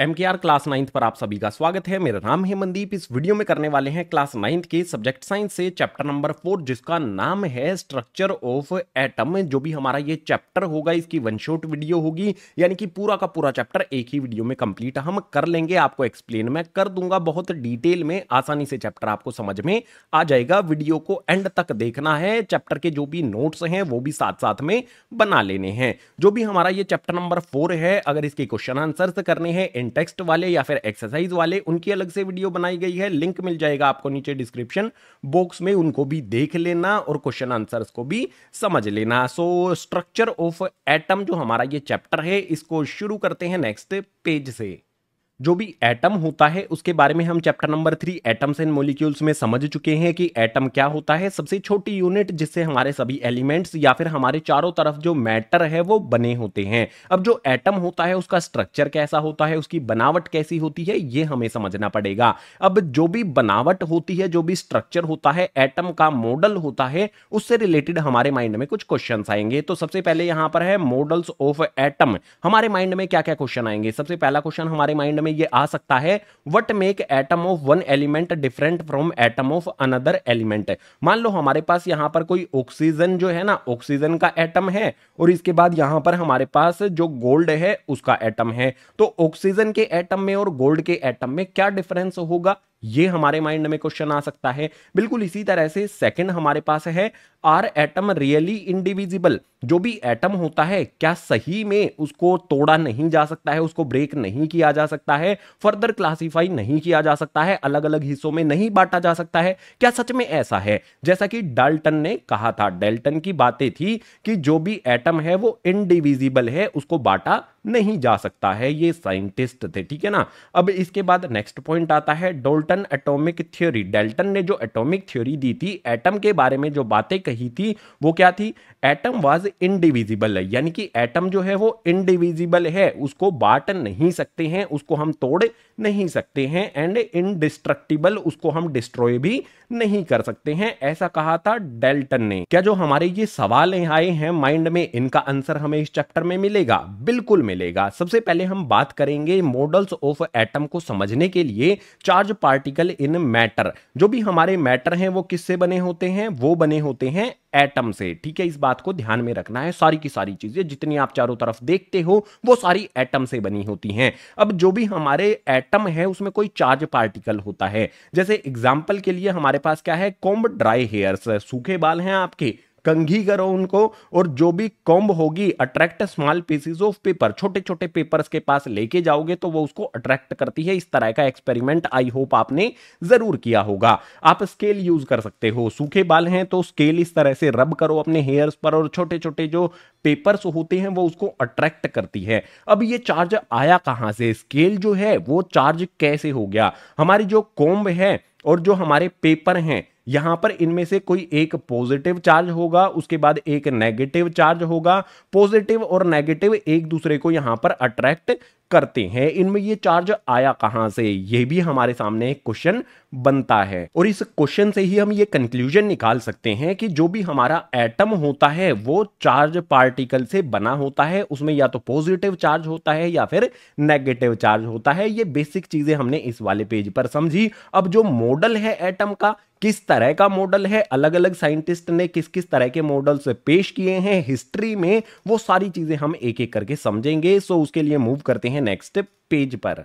M के are class ninth पर आप सभी का स्वागत है मेरा नाम है मनदीप इस वीडियो में करने वाले हैं क्लास नाइन्थ के सब्जेक्ट साइंस से चैप्टर नंबर फोर जिसका नाम है स्ट्रक्चर ऑफ एटम जो भी हमारा ये चैप्टर होगा इसकी वन शॉट वीडियो होगी यानी कि पूरा का पूरा चैप्टर एक ही वीडियो में कंप्लीट हम कर लेंगे आपको एक्सप्लेन मैं कर दूंगा बहुत डिटेल में आसानी से चैप्टर आपको समझ में आ जाएगा वीडियो को एंड तक देखना है चैप्टर के जो भी नोट्स हैं वो भी साथ साथ में बना लेने हैं जो भी हमारा ये चैप्टर नंबर फोर है अगर इसके क्वेश्चन आंसर करने हैं प्लेन टेक्स्ट वाले या फिर एक्सरसाइज वाले उनकी अलग से वीडियो बनाई गई है लिंक मिल जाएगा आपको नीचे डिस्क्रिप्शन बॉक्स में उनको भी देख लेना और क्वेश्चन आंसर्स को भी समझ लेना सो स्ट्रक्चर ऑफ एटम जो हमारा ये चैप्टर है इसको शुरू करते हैं नेक्स्ट पेज से जो भी एटम होता है उसके बारे में हम chapter number three atoms and molecules में समझ चुके हैं कि एटम क्या होता है सबसे छोटी यूनिट जिससे हमारे सभी एलिमेंट्स या फिर हमारे चारों तरफ जो मैटर है वो बने होते हैं अब जो एटम होता है उसका स्ट्रक्चर कैसा होता है उसकी बनावट कैसी होती है ये हमें समझना पड़ेगा अब जो भी बनावट होती है जो भी स्ट्रक्चर होता है एटम का मॉडल होता है उससे रिलेटेड हमारे माइंड में कुछ क्वेश्चन आएंगे तो सबसे पहले यहां पर है मॉडल्स ऑफ एटम हमारे माइंड में क्या क्या क्वेश्चन आएंगे सबसे पहला क्वेश्चन हमारे माइंड में ये आ सकता है what make atom of one element different from atom of another element मान लो हमारे पास यहाँ पर कोई ऑक्सीजन जो है ना ऑक्सीजन का एटम है और इसके बाद यहाँ पर हमारे पास जो गोल्ड है उसका एटम है तो ऑक्सीजन के एटम में और गोल्ड के एटम में क्या डिफरेंस होगा ये हमारे माइंड में क्वेश्चन आ सकता है बिल्कुल इसी तरह से सेकंड हमारे पास है आर एटम रियली इंडिविजिबल जो भी एटम होता है क्या सही में उसको तोड़ा नहीं जा सकता है उसको ब्रेक नहीं किया जा सकता है फर्दर क्लासिफाई नहीं किया जा सकता है अलग अलग हिस्सों में नहीं बांटा जा सकता है क्या सच में ऐसा है जैसा कि डाल्टन ने कहा था डेल्टन की बातें थी कि जो भी एटम है वो इनडिविजिबल है उसको बांटा नहीं जा सकता है ये साइंटिस्ट थे ठीक है ना अब इसके बाद नेक्स्ट पॉइंट आता है डोल्टन एटॉमिक थ्योरी डेल्टन ने जो एटॉमिक थ्योरी दी थी एटम के बारे में जो बातें कही थी वो क्या थी एटम वाज इनडिविजिबल यानी कि एटम जो है वो इनडिविजिबल है उसको बांट नहीं सकते हैं उसको हम तोड़ नहीं सकते हैं एंड इनडिस्ट्रक्टिबल उसको हम डिस्ट्रॉय भी नहीं कर सकते हैं ऐसा कहा था डेल्टन ने क्या जो हमारे ये सवाल आए हैं माइंड में इनका आंसर हमें इस चैप्टर में मिलेगा बिल्कुल मिले मिलेगा सबसे पहले हम बात करेंगे मॉडल्स ऑफ एटम को समझने के लिए चार्ज पार्टिकल इन मैटर जो भी हमारे मैटर हैं वो किससे बने होते हैं वो बने होते हैं एटम से ठीक है इस बात को ध्यान में रखना है सारी की सारी चीजें जितनी आप चारों तरफ देखते हो वो सारी एटम से बनी होती हैं अब जो भी हमारे एटम है उसमें कोई चार्ज पार्टिकल होता है जैसे एग्जाम्पल के लिए हमारे पास क्या है कॉम्ब ड्राई हेयर्स सूखे बाल हैं आपके कंघी करो उनको और जो भी कॉम्ब होगी attract small pieces of paper छोटे छोटे पेपर्स के पास लेके जाओगे तो वो उसको अट्रैक्ट करती है इस तरह का एक्सपेरिमेंट आई होप आपने जरूर किया होगा आप स्केल यूज कर सकते हो सूखे बाल हैं तो स्केल इस तरह से रब करो अपने हेयर्स पर और छोटे छोटे जो पेपर्स होते हैं वो उसको अट्रैक्ट करती है अब ये चार्ज आया कहाँ से स्केल जो है वो चार्ज कैसे हो गया हमारी जो कॉम्ब है और जो हमारे पेपर हैं यहां पर इनमें से कोई एक पॉजिटिव चार्ज होगा उसके बाद एक नेगेटिव चार्ज होगा पॉजिटिव और नेगेटिव एक दूसरे को यहां पर अट्रैक्ट करते हैं इनमें ये चार्ज आया कहां से ये भी हमारे सामने क्वेश्चन बनता है और इस क्वेश्चन से ही हम ये कंक्लूजन निकाल सकते हैं कि जो भी हमारा एटम होता है वो चार्ज पार्टिकल से बना होता है उसमें या तो पॉजिटिव चार्ज होता है या फिर नेगेटिव चार्ज होता है ये बेसिक चीजें हमने इस वाले पेज पर समझी अब जो मॉडल है एटम का किस तरह का मॉडल है अलग अलग साइंटिस्ट ने किस किस तरह के मॉडल से पेश किए हैं हिस्ट्री में वो सारी चीज़ें हम एक एक करके समझेंगे सो उसके लिए मूव करते हैं नेक्स्ट पेज पर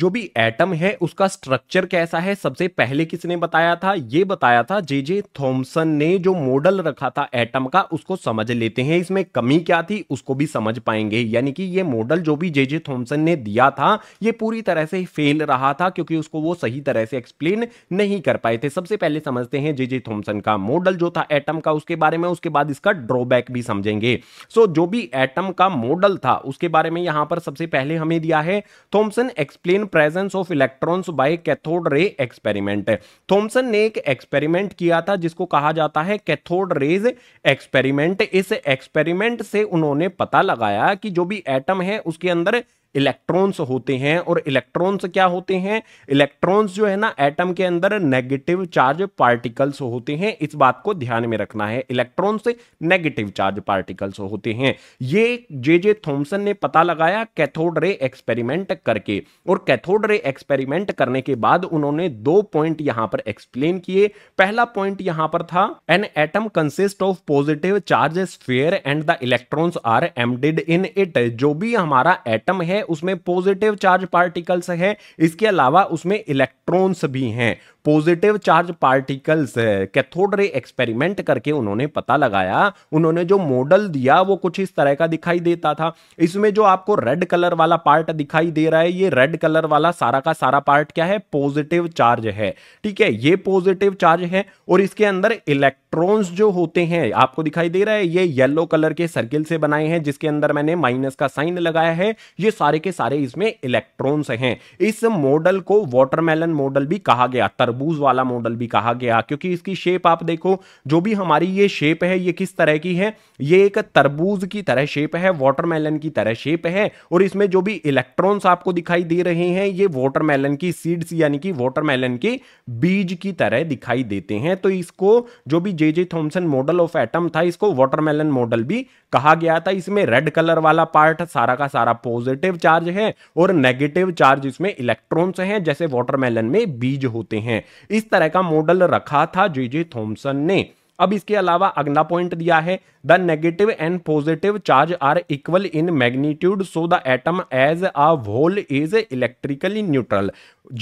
जो भी एटम है उसका स्ट्रक्चर कैसा है सबसे पहले किसने बताया था ये बताया था जे जे थॉम्सन ने जो मॉडल रखा था एटम का उसको समझ लेते हैं इसमें कमी क्या थी उसको भी समझ पाएंगे यानी कि ये मॉडल जो भी जे जे थॉम्सन ने दिया था ये पूरी तरह से फेल रहा था क्योंकि उसको वो सही तरह से एक्सप्लेन नहीं कर पाए थे सबसे पहले समझते हैं जे जे थॉम्सन का मॉडल जो था एटम का उसके बारे में उसके बाद इसका ड्रॉबैक भी समझेंगे सो जो भी एटम का मॉडल था उसके बारे में यहां पर सबसे पहले हमें दिया है Thomson explain in presence of electrons by cathode ray experiment Thomson ने एक एक्सपेरिमेंट किया था जिसको कहा जाता है कैथोड रेज एक्सपेरिमेंट इस एक्सपेरिमेंट से उन्होंने पता लगाया कि जो भी एटम है उसके अंदर इलेक्ट्रॉन्स होते हैं और इलेक्ट्रॉन्स क्या होते हैं इलेक्ट्रॉन्स जो है ना एटम के अंदर नेगेटिव चार्ज पार्टिकल्स होते हैं इस बात को ध्यान में रखना है इलेक्ट्रॉन्स नेगेटिव चार्ज पार्टिकल्स होते हैं ये जे जे थॉम्सन ने पता लगाया कैथोड रे एक्सपेरिमेंट करके और कैथोड रे एक्सपेरिमेंट करने के बाद उन्होंने दो पॉइंट यहां पर एक्सप्लेन किए पहला पॉइंट यहां पर था an atom consist of positive charge sphere and the electrons are embedded in it जो भी हमारा एटम है है उसमें पॉजिटिव चार्ज पार्टिकल्स हैं इसके अलावा उसमें इलेक्ट्रॉन्स भी हैं positive charge particles cathode ray experiment करके उन्होंने पता लगाया उन्होंने जो मॉडल दिया वो कुछ इस तरह का दिखाई देता था इसमें जो आपको रेड कलर वाला पार्ट दिखाई दे रहा है ये रेड कलर वाला सारा का सारा पार्ट क्या है पॉजिटिव चार्ज है ठीक है ये पॉजिटिव चार्ज है और इसके अंदर इलेक्ट्रॉन इलेक्ट्रॉन्स जो होते हैं आपको दिखाई दे रहा है ये येलो कलर के सर्किल से बनाए हैं जिसके अंदर मैंने माइनस का साइन लगाया है ये सारे के सारे इसमें इलेक्ट्रॉन्स हैं इस मॉडल को वाटरमेलन मॉडल भी कहा गया तरबूज वाला मॉडल भी कहा गया क्योंकि इसकी शेप आप देखो जो भी हमारी ये शेप है ये किस तरह की है ये एक तरबूज की तरह शेप है वाटरमेलन की तरह शेप है और इसमें जो भी इलेक्ट्रॉन्स आपको दिखाई दे रहे हैं ये वाटरमेलन की सीड्स यानी कि वाटरमेलन के बीज की तरह दिखाई देते हैं तो इसको जो भी J J Thomson model of atom था इसको वाटरमेलन मॉडल भी कहा गया था इसमें रेड कलर वाला पार्ट सारा का सारा पॉजिटिव चार्ज है और नेगेटिव चार्ज इसमें इलेक्ट्रॉन्स हैं जैसे वाटरमेलन में बीज होते हैं इस तरह का मॉडल रखा था जे जे थॉमसन ने अब इसके अलावा अगला पॉइंट दिया है the negative and positive charge are equal in magnitude so the atom as a whole is electrically neutral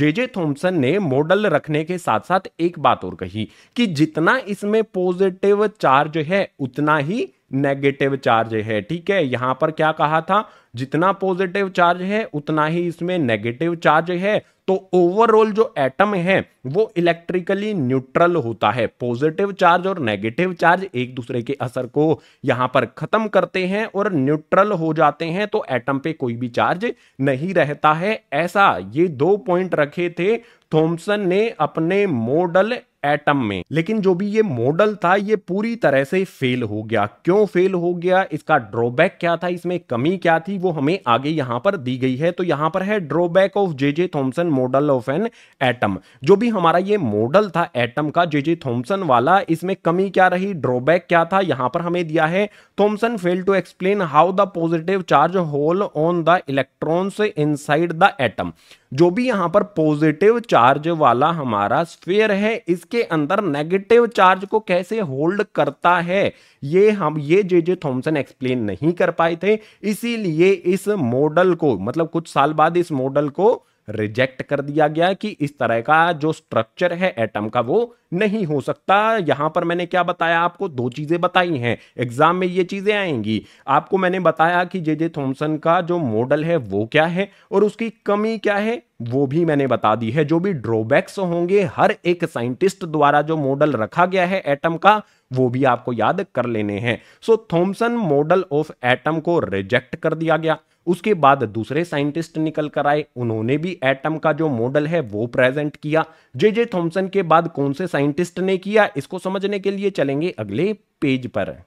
J J Thomson ने मॉडल रखने के साथ साथ एक बात और कही कि जितना इसमें पॉजिटिव चार्ज है उतना ही नेगेटिव चार्ज है ठीक है यहां पर क्या कहा था जितना पॉजिटिव चार्ज है उतना ही इसमें नेगेटिव चार्ज है तो ओवरऑल जो एटम है वो इलेक्ट्रिकली न्यूट्रल होता है पॉजिटिव चार्ज और नेगेटिव चार्ज एक दूसरे के असर को यहां पर खत्म करते हैं और न्यूट्रल हो जाते हैं तो एटम पे कोई भी चार्ज नहीं रहता है ऐसा ये दो पॉइंट रखे थे थॉमसन ने अपने मॉडल एटम में लेकिन जो भी ये मॉडल था ये पूरी तरह से फेल हो गया क्यों फेल हो गया इसका ड्रॉबैक क्या था इसमें कमी क्या थी वो हमें आगे यहां पर दी गई है तो यहां पर है drawback of J J Thomson model of an atom जो भी हमारा ये मॉडल था एटम का जे जे थॉम्सन वाला इसमें कमी क्या रही ड्रॉबैक क्या था यहां पर हमें दिया है Thomson fail to explain how the positive charge hold on the electrons inside the atom जो भी यहाँ पर पॉजिटिव चार्ज वाला हमारा स्फेयर है इसके अंदर नेगेटिव चार्ज को कैसे होल्ड करता है ये हम ये जे जे थॉम्सन एक्सप्लेन नहीं कर पाए थे इसीलिए इस मॉडल को मतलब कुछ साल बाद इस मॉडल को रिजेक्ट कर दिया गया कि इस तरह का जो स्ट्रक्चर है एटम का वो नहीं हो सकता यहां पर मैंने क्या बताया आपको दो चीजें बताई हैं एग्जाम में ये चीजें आएंगी आपको मैंने बताया कि जे जे थॉम्सन का जो मॉडल है वो क्या है और उसकी कमी क्या है वो भी मैंने बता दी है जो भी ड्रॉबैक्स होंगे हर एक साइंटिस्ट द्वारा जो मॉडल रखा गया है एटम का वो भी आपको याद कर लेने हैं so Thomson model of atom को रिजेक्ट कर दिया गया उसके बाद दूसरे साइंटिस्ट निकल कर आए उन्होंने भी एटम का जो मॉडल है वो प्रेजेंट किया जे जे थॉम्सन के बाद कौन से साइंटिस्ट ने किया इसको समझने के लिए चलेंगे अगले पेज पर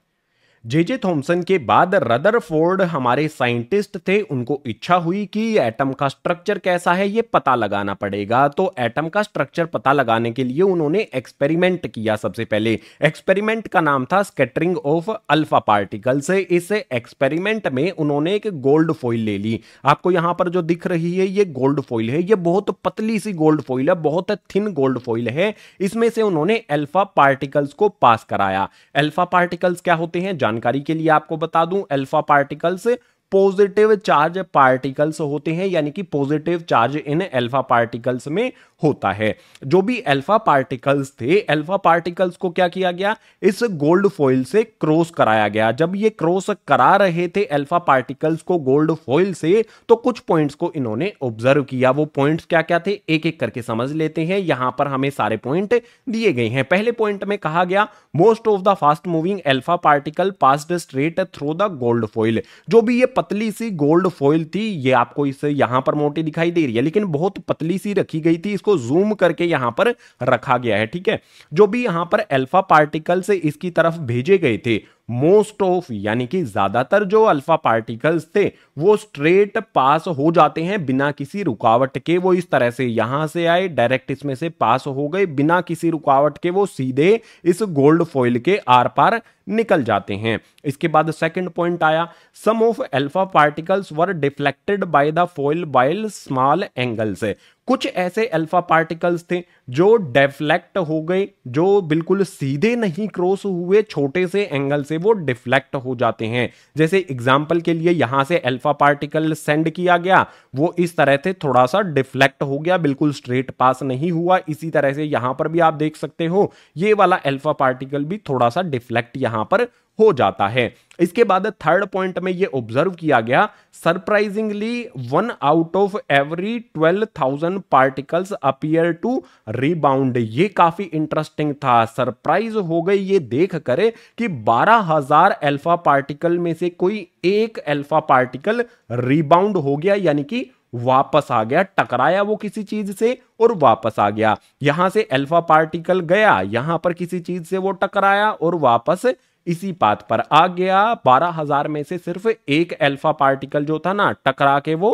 जे जे थॉम्सन के बाद रदर फोर्ड हमारे साइंटिस्ट थे उनको इच्छा हुई कि एटम का स्ट्रक्चर कैसा है ये पता लगाना पड़ेगा तो एटम का स्ट्रक्चर पता लगाने के लिए उन्होंने एक्सपेरिमेंट किया सबसे पहले एक्सपेरिमेंट का नाम था स्केटरिंग ऑफ अल्फा पार्टिकल्स इस एक्सपेरिमेंट में उन्होंने एक गोल्ड फॉइल ले ली आपको यहां पर जो दिख रही है ये गोल्ड फॉइल है ये बहुत पतली सी गोल्ड फॉइल है बहुत थिन गोल्ड फॉइल है इसमें से उन्होंने एल्फा पार्टिकल्स को पास कराया एल्फा पार्टिकल्स क्या होते हैं जान जानकारी के लिए आपको बता दूं alpha particles positive charge particles होते हैं यानी कि पॉजिटिव चार्ज इन अल्फा पार्टिकल्स में होता है जो भी अल्फा पार्टिकल्स थे अल्फा पार्टिकल्स को क्या किया गया इस गोल्ड फॉइल से क्रॉस कराया गया जब ये क्रॉस करा रहे थे अल्फा पार्टिकल्स को गोल्ड फॉइल से तो कुछ पॉइंट्स को इन्होंने ऑब्जर्व किया वो पॉइंट्स क्या क्या थे एक एक करके समझ लेते हैं यहां पर हमें सारे पॉइंट दिए गए हैं पहले पॉइंट में कहा गया most of the fast moving alpha particle passed straight through the gold foil जो भी ये पतली सी गोल्ड फॉइल थी ये आपको इस यहां पर मोटी दिखाई दे रही है लेकिन बहुत पतली सी रखी गई थी इसको जूम करके यहां पर रखा गया है ठीक है जो भी यहां पर एल्फा पार्टिकल्स इसकी तरफ भेजे गए थे मोस्ट ऑफ यानी कि ज्यादातर जो अल्फा पार्टिकल्स थे वो स्ट्रेट पास हो जाते हैं बिना किसी रुकावट के वो इस तरह से यहां से आए डायरेक्ट इसमें से पास हो गए बिना किसी रुकावट के वो सीधे इस गोल्ड फॉइल के आर पार निकल जाते हैं इसके बाद सेकंड पॉइंट आया some of alpha particles were deflected by the foil by small angles कुछ ऐसे अल्फा पार्टिकल्स थे जो डेफ्लेक्ट हो गए जो बिल्कुल सीधे नहीं क्रॉस हुए छोटे से एंगल से वो डिफ्लेक्ट हो जाते हैं जैसे एग्जाम्पल के लिए यहां से अल्फा पार्टिकल सेंड किया गया वो इस तरह से थोड़ा सा डिफ्लेक्ट हो गया बिल्कुल स्ट्रेट पास नहीं हुआ इसी तरह से यहां पर भी आप देख सकते हो ये वाला अल्फा पार्टिकल भी थोड़ा सा डिफ्लेक्ट यहाँ पर हो जाता है इसके बाद थर्ड पॉइंट में यह ऑब्जर्व किया गया surprisingly one out of every twelve thousand particles appear to rebound ये काफी इंटरेस्टिंग था सरप्राइज हो गई ये देख कर कि बारह हजार एल्फा पार्टिकल में से कोई एक एल्फा पार्टिकल रिबाउंड हो गया यानी कि वापस आ गया टकराया वो किसी चीज से और वापस आ गया यहां से अल्फा पार्टिकल गया यहां पर किसी चीज से वो टकराया और वापस इसी बात पर आ गया बारह हजार में से सिर्फ एक एल्फा पार्टिकल जो था ना टकरा के वो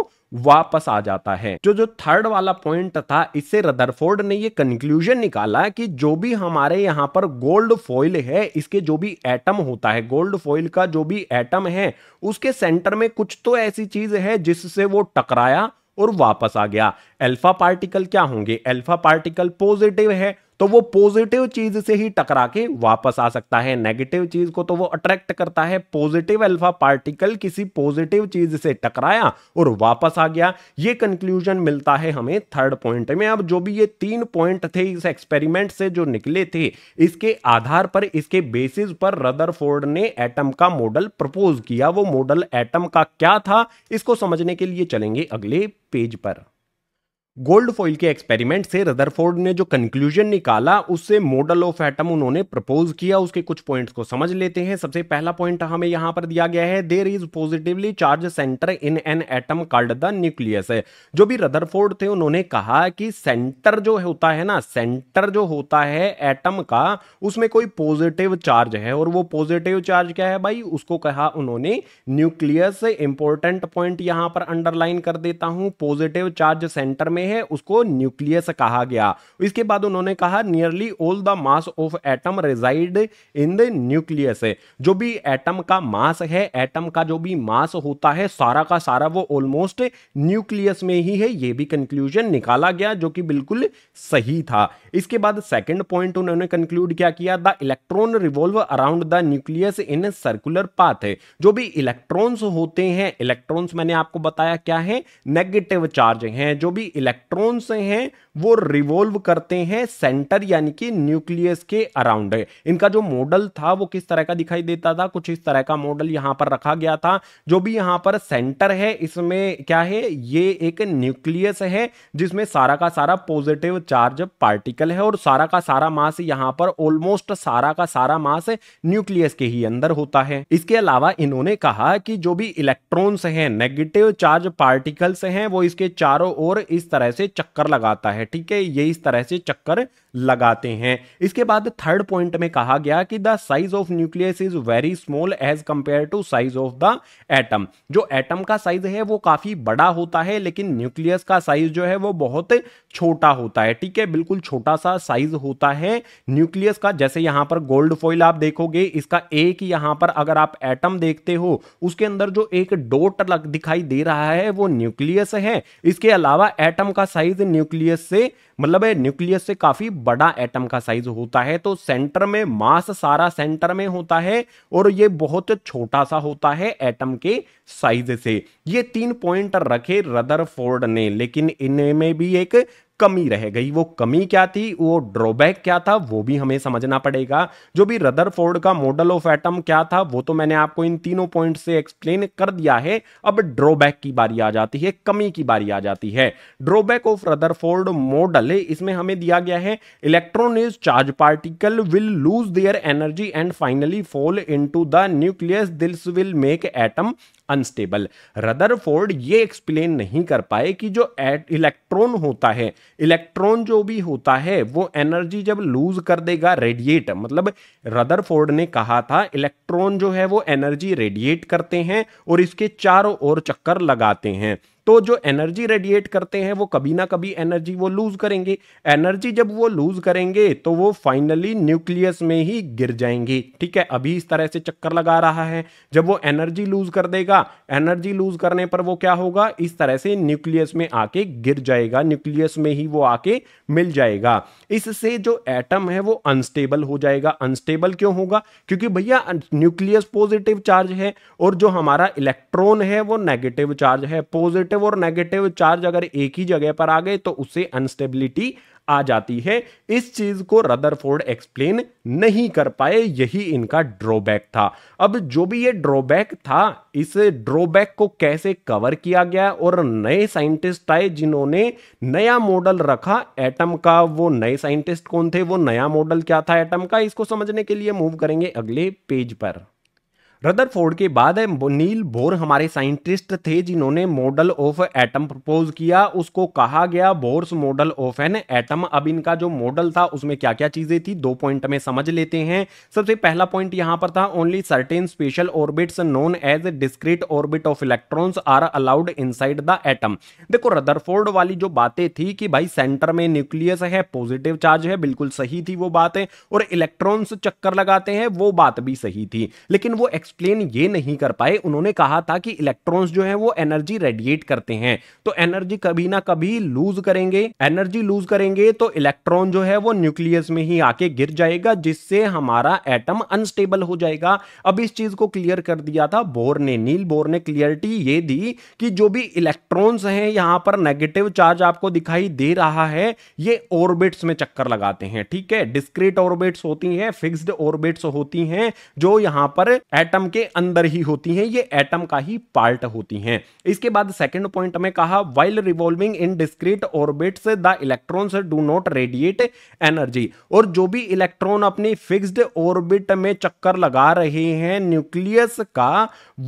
वापस आ जाता है जो जो थर्ड वाला पॉइंट था इससे रदरफोर्ड ने ये कंक्लूजन निकाला कि जो भी हमारे यहाँ पर गोल्ड फॉइल है इसके जो भी एटम होता है गोल्ड फॉइल का जो भी एटम है उसके सेंटर में कुछ तो ऐसी चीज है जिससे वो टकराया और वापस आ गया अल्फा पार्टिकल क्या होंगे अल्फा पार्टिकल पॉजिटिव है तो वो पॉजिटिव चीज से ही टकरा के वापस आ सकता है नेगेटिव चीज को तो वो अट्रैक्ट करता है पॉजिटिव अल्फा पार्टिकल किसी पॉजिटिव चीज से टकराया और वापस आ गया ये कंक्लूजन मिलता है हमें थर्ड पॉइंट में अब जो भी ये तीन पॉइंट थे इस एक्सपेरिमेंट से जो निकले थे इसके आधार पर इसके बेसिस पर रदर ने एटम का मॉडल प्रपोज किया वो मॉडल एटम का क्या था इसको समझने के लिए चलेंगे अगले पेज पर गोल्ड फॉइल के एक्सपेरिमेंट से रदरफोर्ड ने जो कंक्लूजन निकाला उससे मॉडल ऑफ एटम उन्होंने प्रपोज किया उसके कुछ पॉइंट्स को समझ लेते हैं सबसे पहला पॉइंट हमें यहां पर दिया गया है there is positively charge centre in an atom called the nucleus है जो भी रदरफोर्ड थे उन्होंने कहा कि सेंटर जो होता है ना सेंटर जो होता है एटम का उसमें कोई पॉजिटिव चार्ज है और वो पॉजिटिव चार्ज क्या है भाई उसको कहा उन्होंने न्यूक्लियस इंपॉर्टेंट पॉइंट यहां पर अंडरलाइन कर देता हूं पॉजिटिव चार्ज सेंटर में में है उसको न्यूक्लियस कहा गया इसके बाद उन्होंने कहा nearly all the mass of atom resides in the nucleus जो भी एटम का मास है एटम का जो भी मास होता है सारा का सारा वो ऑलमोस्ट न्यूक्लियस में ही है ये भी कंक्लूजन निकाला गया जो कि बिल्कुल सही था इसके बाद सेकेंड पॉइंट उन्होंने कंक्लूड क्या किया the electron revolve around the nucleus in circular path जो भी इलेक्ट्रॉन्स होते हैं इलेक्ट्रॉन्स मैंने आपको बताया क्या है नेगेटिव चार्ज हैं जो भी इलेक्ट्रॉन इलेक्ट्रॉन्स हैं वो रिवॉल्व करते हैं सेंटर यानी कि न्यूक्लियस के अराउंड इनका जो मॉडल था वो किस तरह का दिखाई देता था कुछ इस तरह का मॉडल यहां पर रखा गया था जो भी यहां पर सेंटर है इसमें क्या है ये एक न्यूक्लियस है जिसमें सारा का सारा पॉजिटिव चार्ज पार्टिकल है और सारा का सारा मास यहां पर ऑलमोस्ट सारा का सारा मास न्यूक्लियस के ही अंदर होता है इसके अलावा इन्होंने कहा कि जो भी इलेक्ट्रॉन्स हैं नेगेटिव चार्ज पार्टिकल्स हैं वो इसके चारों ओर इस तरह तरह से चक्कर लगाता है ठीक है ये इस तरह से चक्कर लगाते हैं इसके बाद थर्ड पॉइंट में कहा गया कि the size of nucleus is very small as compare to size of the atom जो एटम का साइज है वो काफी बड़ा होता है लेकिन न्यूक्लियस का साइज जो है वो बहुत छोटा होता है ठीक है बिल्कुल छोटा सा साइज होता है न्यूक्लियस का जैसे यहां पर गोल्ड फॉइल आप देखोगे इसका एक यहां पर अगर आप एटम देखते हो उसके अंदर जो एक डोट दिखाई दे रहा है वो न्यूक्लियस है इसके अलावा एटम का साइज न्यूक्लियस से मतलब न्यूक्लियस से काफी बड़ा एटम का साइज होता है तो सेंटर में मास सारा सेंटर में होता है और ये बहुत छोटा सा होता है एटम के साइज से ये तीन पॉइंट रखे रदरफोर्ड ने लेकिन इनमें भी एक कमी रह गई वो कमी क्या थी वो ड्रॉबैक क्या था वो भी हमें समझना पड़ेगा जो भी रदरफोर्ड का मॉडल ऑफ एटम क्या था वो तो मैंने आपको इन तीनों पॉइंट से एक्सप्लेन कर दिया है अब ड्रॉबैक की बारी आ जाती है कमी की बारी आ जाती है ड्रॉबैक ऑफ रदरफोर्ड मॉडल इसमें हमें दिया गया है electron is charge particle will lose their energy and finally fall in the nucleus this will make atom unstable Rutherford ये एक्सप्लेन नहीं कर पाए कि जो इलेक्ट्रॉन होता है इलेक्ट्रॉन जो भी होता है वो एनर्जी जब लूज कर देगा रेडिएट मतलब रदरफोर्ड ने कहा था इलेक्ट्रॉन जो है वो एनर्जी रेडिएट करते हैं और इसके चारों ओर चक्कर लगाते हैं तो जो एनर्जी रेडिएट करते हैं वो कभी ना कभी एनर्जी वो लूज करेंगे एनर्जी जब वो लूज करेंगे तो वो फाइनली न्यूक्लियस में ही गिर जाएंगे ठीक है अभी इस तरह से चक्कर लगा रहा है जब वो एनर्जी लूज कर देगा एनर्जी लूज करने पर वो क्या होगा इस तरह से न्यूक्लियस में आके गिर जाएगा न्यूक्लियस में ही वो आके मिल जाएगा इससे जो एटम है वो अनस्टेबल हो जाएगा अनस्टेबल क्यों होगा क्योंकि भैया न्यूक्लियस पॉजिटिव चार्ज है और जो हमारा इलेक्ट्रॉन है वो नेगेटिव चार्ज है पॉजिटिव पॉजिटिव और नेगेटिव चार्ज अगर एक ही जगह पर आ गए तो उससे अनस्टेबिलिटी आ जाती है इस चीज को रदरफोर्ड एक्सप्लेन नहीं कर पाए यही इनका ड्रॉबैक था अब जो भी ये ड्रॉबैक था इस ड्रॉबैक को कैसे कवर किया गया और नए साइंटिस्ट आए जिन्होंने नया मॉडल रखा एटम का वो नए साइंटिस्ट कौन थे वो नया मॉडल क्या था एटम का इसको समझने के लिए मूव करेंगे अगले पेज पर रदरफोर्ड के बाद नील बोर हमारे साइंटिस्ट थे जिन्होंने मॉडल ऑफ एटम प्रपोज किया उसको कहा गया Bohr's model of an atom अब इनका जो मॉडल था उसमें क्या क्या चीजें थी दो पॉइंट में समझ लेते हैं सबसे पहला पॉइंट यहां पर था only certain special orbits known as discrete orbit of electrons are allowed in the atom देखो रदरफोर्ड वाली जो बातें थी कि भाई सेंटर में न्यूक्लियस है पॉजिटिव चार्ज है बिल्कुल सही थी वो बात है और इलेक्ट्रॉन्स चक्कर लगाते हैं वो बात भी सही थी लेकिन वो एक्स एक्सप्लेन ये नहीं कर पाए उन्होंने कहा था कि इलेक्ट्रॉन्स तो तो जो है वो एनर्जी रेडिएट करते हैं तो एनर्जी कभी ना कभी लूज करेंगे एनर्जी लूज करेंगे तो इलेक्ट्रॉन जो है वो न्यूक्लियस में ही आके गिर जाएगा जिससे हमारा एटम अनस्टेबल हो जाएगा अब इस चीज को क्लियर कर दिया था बोर ने नील बोर ने क्लियरिटी ये दी कि जो भी इलेक्ट्रॉन्स हैं यहां पर नेगेटिव चार्ज आपको दिखाई दे रहा है ये ऑर्बिट्स में चक्कर लगाते हैं ठीक है डिस्क्रीट ऑर्बिट्स होती हैं फिक्स्ड ऑर्बिट्स होती हैं जो यहां पर एटम एटम के अंदर ही होती हैं ये एटम का ही पार्ट होती हैं इसके बाद सेकंड पॉइंट में कहा while revolving in discrete orbits the electrons do not radiate energy और जो भी इलेक्ट्रॉन अपनी फिक्स्ड ऑर्बिट में चक्कर लगा रहे हैं न्यूक्लियस का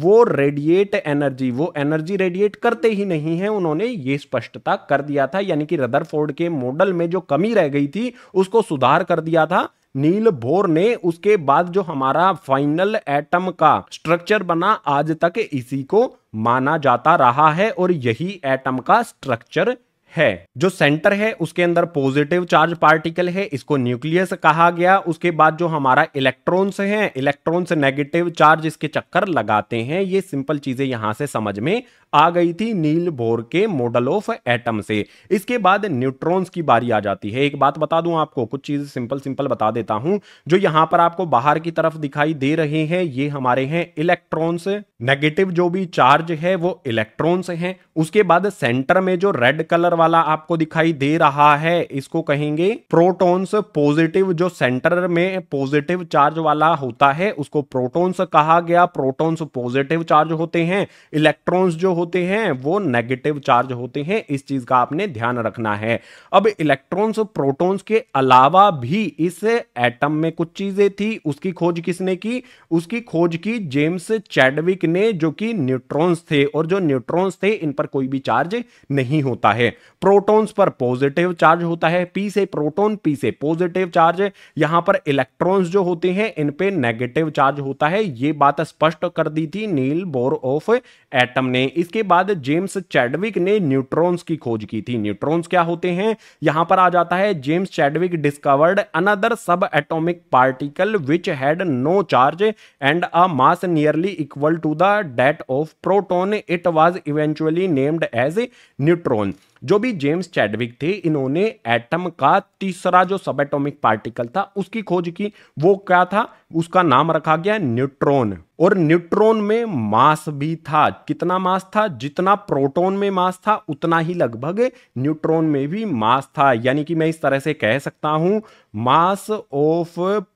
वो रेडिएट एनर्जी वो एनर्जी रेडिएट करते ही नहीं है उन्होंने ये स्पष्टता कर दिया था यानी कि रदरफोर्ड के मॉडल में जो कमी रह गई थी उसको सुधार कर दिया था नील भोर ने उसके बाद जो हमारा फाइनल एटम का स्ट्रक्चर बना आज तक इसी को माना जाता रहा है और यही एटम का स्ट्रक्चर है जो सेंटर है उसके अंदर पॉजिटिव चार्ज पार्टिकल है इसको न्यूक्लियस कहा गया उसके बाद जो हमारा इलेक्ट्रॉन्स हैं इलेक्ट्रॉन्स नेगेटिव चार्ज इसके चक्कर लगाते हैं ये सिंपल चीजें यहां से समझ में आ गई थी नील बोर के मॉडल ऑफ एटम से इसके बाद न्यूट्रॉन्स की बारी आ जाती है एक बात बता दूं आपको कुछ चीज सिंपल सिंपल बता देता हूं जो यहां पर आपको बाहर की तरफ दिखाई दे रहे हैं ये हमारे हैं इलेक्ट्रॉन्स नेगेटिव जो भी चार्ज है वो इलेक्ट्रॉन्स हैं उसके बाद सेंटर में जो रेड कलर वाला आपको दिखाई दे रहा है इसको कहेंगे प्रोटॉन्स पॉजिटिव जो सेंटर में पॉजिटिव चार्ज वाला होता है उसको प्रोटॉन्स कहा गया प्रोटॉन्स पॉजिटिव चार्ज होते हैं इलेक्ट्रॉन्स जो होते हैं वो नेगेटिव चार्ज होते हैं इस चीज का आपने ध्यान रखना है अब इलेक्ट्रॉन्स प्रोटोन्स के अलावा भी इस एटम में कुछ चीजें थी उसकी खोज किसने की उसकी खोज की जेम्स चैडविक ने जो कि न्यूट्रॉन्स थे और जो न्यूट्रॉन्स थे इन पर कोई भी चार्ज नहीं होता है प्रोटॉन्स पर पॉजिटिव चार्ज होता है पी से प्रोटॉन पी से पॉजिटिव चार्ज यहां पर इलेक्ट्रॉन्स जो होते हैं इन पे नेगेटिव चार्ज होता है ये बात स्पष्ट कर दी थी नील बोर ऑफ एटम ने इसके बाद जेम्स चैडविक ने न्यूट्रॉन्स की खोज की थी न्यूट्रॉन्स क्या होते हैं यहां पर आ जाता है James Chadwick discovered another subatomic particle which had no charge and a mass nearly equal to the that of proton it was eventually named as neutron जो भी जेम्स चैडविक थे इन्होंने एटम का तीसरा जो सब एटोमिक पार्टिकल था उसकी खोज की वो क्या था उसका नाम रखा गया न्यूट्रॉन और न्यूट्रॉन में मास भी था कितना मास था जितना प्रोटॉन में मास था उतना ही लगभग न्यूट्रॉन में भी मास था यानी कि मैं इस तरह से कह सकता हूं mass of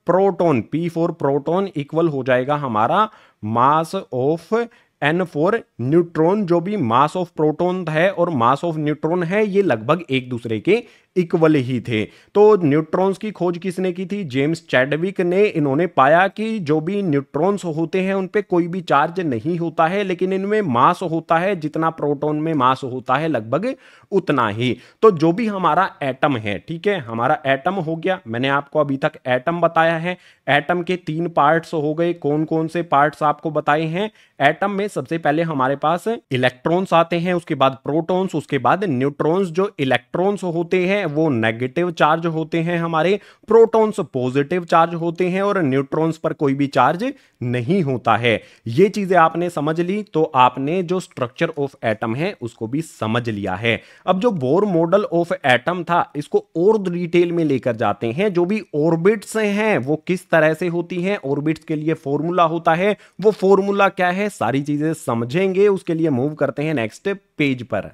proton P for proton equal हो जाएगा हमारा mass of N for neutron जो भी मास ऑफ प्रोटोन है और मास ऑफ न्यूट्रॉन है ये लगभग एक दूसरे के इक्वल ही थे तो न्यूट्रॉन्स की खोज किसने की थी जेम्स चैडविक ने इन्होंने पाया कि जो भी न्यूट्रॉन्स होते हैं उन पर कोई भी चार्ज नहीं होता है लेकिन इनमें मास होता है जितना प्रोटोन में मास होता है लगभग उतना ही तो जो भी हमारा एटम है ठीक है हमारा एटम हो गया मैंने आपको अभी तक एटम बताया है एटम के तीन पार्ट्स हो गए कौन कौन से पार्ट्स आपको बताए हैं एटम में सबसे पहले हमारे पास इलेक्ट्रॉन्स आते हैं उसके बाद प्रोटॉन्स उसके बाद न्यूट्रॉन्स जो इलेक्ट्रॉन्स होते हैं वो नेगेटिव चार्ज होते हैं हमारे प्रोटॉन्स पॉजिटिव चार्ज होते हैं और न्यूट्रॉन्स पर कोई भी चार्ज नहीं होता है ये चीजें आपने समझ ली तो आपने जो स्ट्रक्चर ऑफ एटम है उसको भी समझ लिया है अब जो बोर मॉडल ऑफ एटम था इसको और डिटेल में लेकर जाते हैं जो भी ऑर्बिट्स हैं वो किस तरह से होती हैं ऑर्बिट्स के लिए फॉर्मूला होता है वो फॉर्मूला क्या है सारी चीजें समझेंगे उसके लिए मूव करते हैं नेक्स्ट पेज पर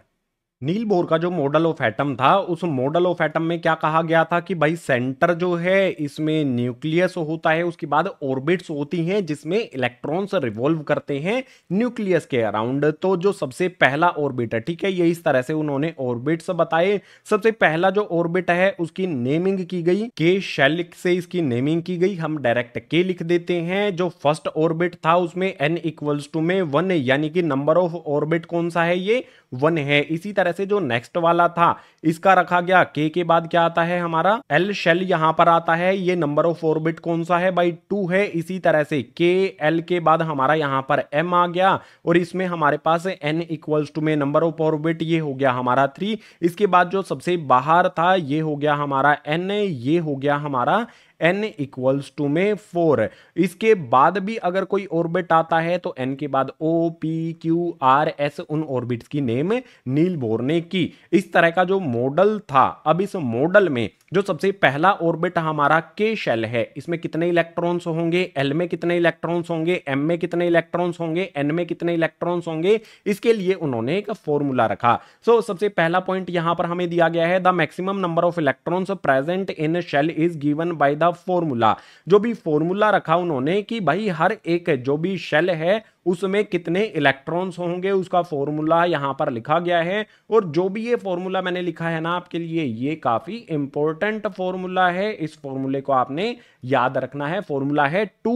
नील बोर का जो मॉडल ऑफ एटम था उस मॉडल ऑफ एटम में क्या कहा गया था कि भाई सेंटर जो है इसमें न्यूक्लियस होता है उसके बाद ऑर्बिट्स होती हैं जिसमें इलेक्ट्रॉन्स रिवॉल्व करते हैं न्यूक्लियस के अराउंड तो जो सबसे पहला ऑर्बिट है ठीक है ये इस तरह से उन्होंने ऑर्बिट्स बताए सबसे पहला जो ऑर्बिट है उसकी नेमिंग की गई के शैल से इसकी नेमिंग की गई हम डायरेक्ट के लिख देते हैं जो फर्स्ट ऑर्बिट था उसमें एन इक्वल्स टू में वन यानी कि नंबर ऑफ ऑर्बिट कौन सा है ये वन है इसी तरह वैसे जो नेक्स्ट वाला था इसका रखा गया के के बाद क्या आता है हमारा एल शेल यहां पर आता है ये नंबर ऑफ ऑर्बिट कौन सा है बाई टू है इसी तरह से के एल के बाद हमारा यहां पर एम आ गया और इसमें हमारे पास एन इक्वल्स टू में नंबर ऑफ ऑर्बिट ये हो गया हमारा थ्री इसके बाद जो सबसे बाहर था ये हो गया हमारा एन ये हो गया हमारा एन इक्वल्स टू में फोर इसके बाद भी अगर कोई ऑर्बिट आता है तो एन के बाद O P Q R S उन ऑर्बिट्स की नेम नील बोर ने की इस तरह का जो मॉडल था अब इस मॉडल में जो सबसे पहला ऑर्बिट हमारा के शेल है इसमें कितने इलेक्ट्रॉन्स होंगे एल में कितने इलेक्ट्रॉन्स होंगे एम में कितने इलेक्ट्रॉन्स होंगे एन में कितने इलेक्ट्रॉन्स होंगे इसके लिए उन्होंने एक फॉर्मूला रखा सो so, सबसे पहला पॉइंट यहां पर हमें दिया गया है the maximum number of electrons present in shell is given by the formula जो भी फॉर्मूला रखा उन्होंने कि भाई हर एक जो भी शेल है उसमें कितने इलेक्ट्रॉन्स होंगे उसका फॉर्मूला यहां पर लिखा गया है और जो भी ये फॉर्मूला मैंने लिखा है ना आपके लिए ये काफ़ी इंपॉर्टेंट फॉर्मूला है इस फॉर्मूले को आपने याद रखना है फॉर्मूला है two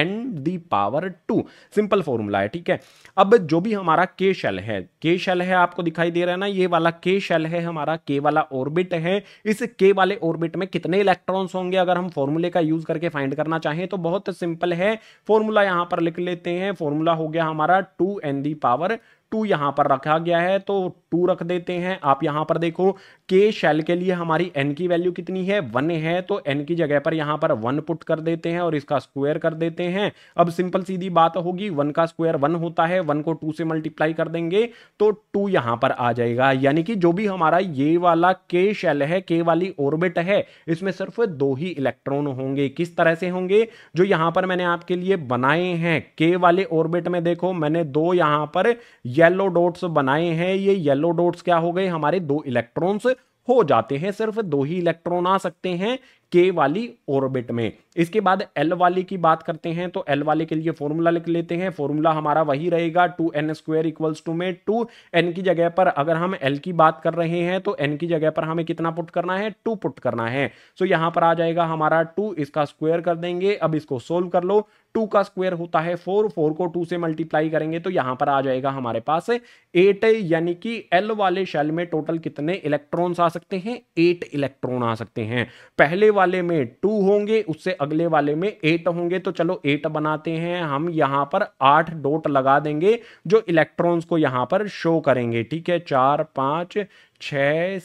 N the power two simple formula है ठीक है अब जो भी हमारा के शेल है के शेल है आपको दिखाई दे रहा है ना ये वाला के शेल है हमारा के वाला ऑर्बिट है इस के वाले ऑर्बिट में कितने इलेक्ट्रॉन्स होंगे अगर हम फॉर्मूले का यूज करके फाइंड करना चाहें तो बहुत सिंपल है फॉर्मूला यहां पर लिख लेते हैं फॉर्मूला हो गया हमारा two N the power two यहां पर रखा गया है तो टू रख देते हैं आप यहां पर देखो के शेल के लिए हमारी एन की वैल्यू कितनी है वन है तो एन की जगह पर यहाँ पर वन पुट कर देते हैं और इसका स्क्वायर कर देते हैं अब सिंपल सीधी बात होगी वन का स्क्वायर वन होता है वन को टू से मल्टीप्लाई कर देंगे तो टू यहाँ पर आ जाएगा यानी कि जो भी हमारा ये वाला के शेल है के वाली ऑर्बिट है इसमें सिर्फ दो ही इलेक्ट्रॉन होंगे किस तरह से होंगे जो यहाँ पर मैंने आपके लिए बनाए हैं के वाले ऑर्बिट में देखो मैंने दो यहाँ पर येलो डोट्स बनाए हैं ये येलो डोट्स क्या हो गए हमारे दो इलेक्ट्रॉन्स हो जाते हैं सिर्फ दो ही इलेक्ट्रॉन आ सकते हैं के वाली ऑर्बिट में इसके बाद एल वाले की बात करते हैं तो एल वाले के लिए फॉर्मूला लिख लेते हैं फॉर्मूला हमारा वही रहेगा two N square equals to में टू एन की जगह पर अगर हम एल की बात कर रहे हैं तो एन की जगह पर हमें कितना पुट करना है टू पुट करना है सो यहां पर आ जाएगा हमारा टू इसका स्क्वायर कर देंगे अब इसको सोल्व कर लो टू का स्क्वायर होता है फोर फोर को टू से मल्टीप्लाई करेंगे तो यहां पर आ जाएगा हमारे पास एट यानी कि एल वाले शेल में टोटल कितने इलेक्ट्रॉन्स आ सकते हैं एट इलेक्ट्रॉन आ सकते हैं पहले वाले में टू होंगे उससे अगले वाले में एट होंगे तो चलो एट बनाते हैं हम यहां पर आठ डोट लगा देंगे जो इलेक्ट्रॉन्स को यहां पर शो करेंगे ठीक है चार पांच छ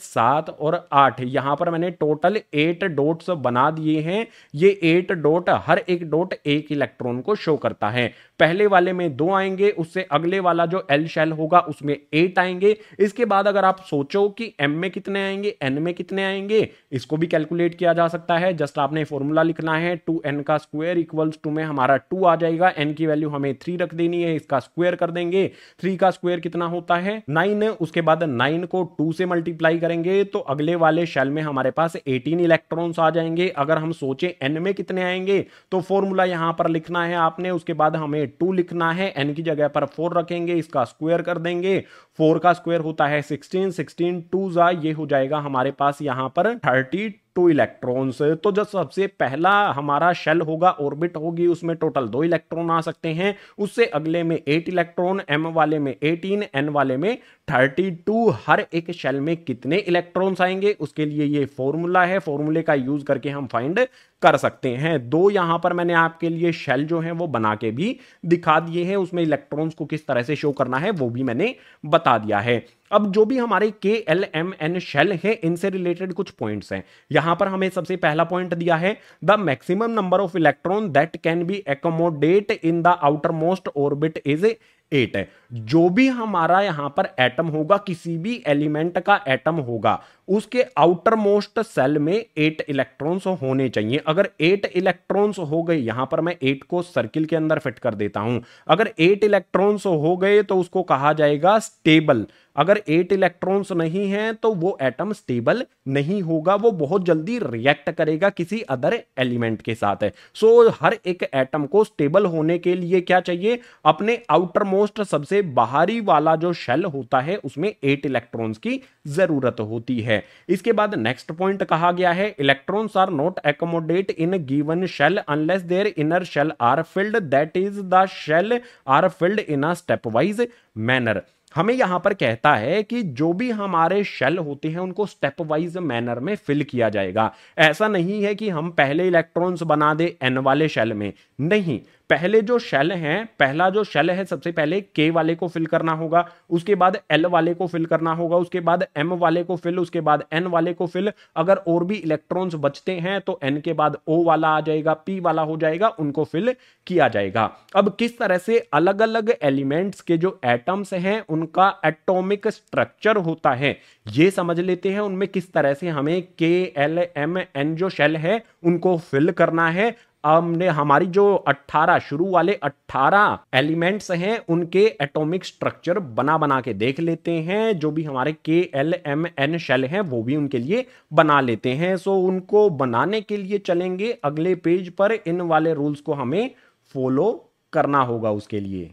सात और आठ यहां पर मैंने टोटल एट डोट्स बना दिए हैं ये एट डोट हर एक डोट एक इलेक्ट्रॉन को शो करता है पहले वाले में दो आएंगे उससे अगले वाला जो एल शेल होगा उसमें एट आएंगे इसके बाद अगर आप सोचो कि एम में कितने आएंगे एन में कितने आएंगे इसको भी कैलकुलेट किया जा सकता है जस्ट आपने फॉर्मूला लिखना है टू एन का स्क्वेयर इक्वल्स टू में हमारा टू आ जाएगा एन की वैल्यू हमें थ्री रख देनी है इसका स्क्वेयर कर देंगे थ्री का स्क्वेयर कितना होता है नाइन उसके बाद नाइन को टू से मल्टीप्लाई करेंगे तो अगले वाले शेल में हमारे पास 18 इलेक्ट्रॉन्स आ जाएंगे अगर हम सोचें एन में कितने आएंगे तो फॉर्मूला यहां पर लिखना है आपने उसके बाद हमें टू लिखना है एन की जगह पर फोर रखेंगे इसका स्क्वेयर कर देंगे फोर का स्क्वेयर होता है सिक्सटीन सिक्सटीन टू ये हो जाएगा हमारे पास यहां पर थर्टी टू इलेक्ट्रॉन्स तो जब सबसे पहला हमारा शेल होगा ऑर्बिट होगी उसमें टोटल दो इलेक्ट्रॉन आ सकते हैं उससे अगले में एट इलेक्ट्रॉन एम वाले में एटीन एन वाले में थर्टी टू हर एक शेल में कितने इलेक्ट्रॉन्स आएंगे उसके लिए ये फॉर्मूला है फॉर्मूले का यूज करके हम फाइंड कर सकते हैं दो यहाँ पर मैंने आपके लिए शेल जो है वो बना के भी दिखा दिए हैं उसमें इलेक्ट्रॉन्स को किस तरह से शो करना है वो भी मैंने बता दिया है अब जो भी हमारे के एल एम एन शेल है इनसे रिलेटेड कुछ पॉइंट्स हैं यहां पर हमें सबसे पहला पॉइंट दिया है the maximum number of electron that can be accommodate in the outermost orbit is eight है जो भी हमारा यहां पर एटम होगा किसी भी एलिमेंट का एटम होगा उसके आउटर मोस्ट सेल में एट इलेक्ट्रॉन्स होने चाहिए अगर एट इलेक्ट्रॉन्स हो गए यहां पर मैं एट को सर्किल के अंदर फिट कर देता हूं अगर एट इलेक्ट्रॉन्स हो गए तो उसको कहा जाएगा स्टेबल अगर एट इलेक्ट्रॉन्स नहीं हैं तो वो एटम स्टेबल नहीं होगा वो बहुत जल्दी रिएक्ट करेगा किसी अदर एलिमेंट के साथ है सो so, हर एक एटम को स्टेबल होने के लिए क्या चाहिए अपने आउटर मोस्ट सबसे बाहरी वाला जो शेल होता है उसमें एट इलेक्ट्रॉन्स की जरूरत होती है इसके बाद नेक्स्ट पॉइंट कहा गया है electrons are not accommodate in given shell unless their inner shell are filled that is the shell are filled in a wise manner हमें यहां पर कहता है कि जो भी हमारे शेल होते हैं उनको स्टेप वाइज मैनर में फिल किया जाएगा ऐसा नहीं है कि हम पहले इलेक्ट्रॉन्स बना दे एन वाले शेल में नहीं पहले जो शेल हैं पहला जो शेल है सबसे पहले के वाले को फिल करना होगा उसके बाद एल वाले को फिल करना होगा उसके बाद एम वाले को फिल उसके बाद एन वाले को फिल अगर और भी इलेक्ट्रॉन्स बचते हैं तो एन के बाद ओ वाला आ जाएगा पी वाला हो जाएगा उनको फिल किया जाएगा अब किस तरह से अलग अलग एलिमेंट्स के जो एटम्स हैं उनका एटोमिक स्ट्रक्चर होता है ये समझ लेते हैं उनमें किस तरह से हमें के एल एम एन जो शेल है उनको फिल करना है हमने हमारी जो 18 शुरू वाले 18 एलिमेंट्स हैं उनके एटॉमिक स्ट्रक्चर बना बना के देख लेते हैं जो भी हमारे के एल एम एन शेल हैं वो भी उनके लिए बना लेते हैं सो उनको बनाने के लिए चलेंगे अगले पेज पर इन वाले रूल्स को हमें फॉलो करना होगा उसके लिए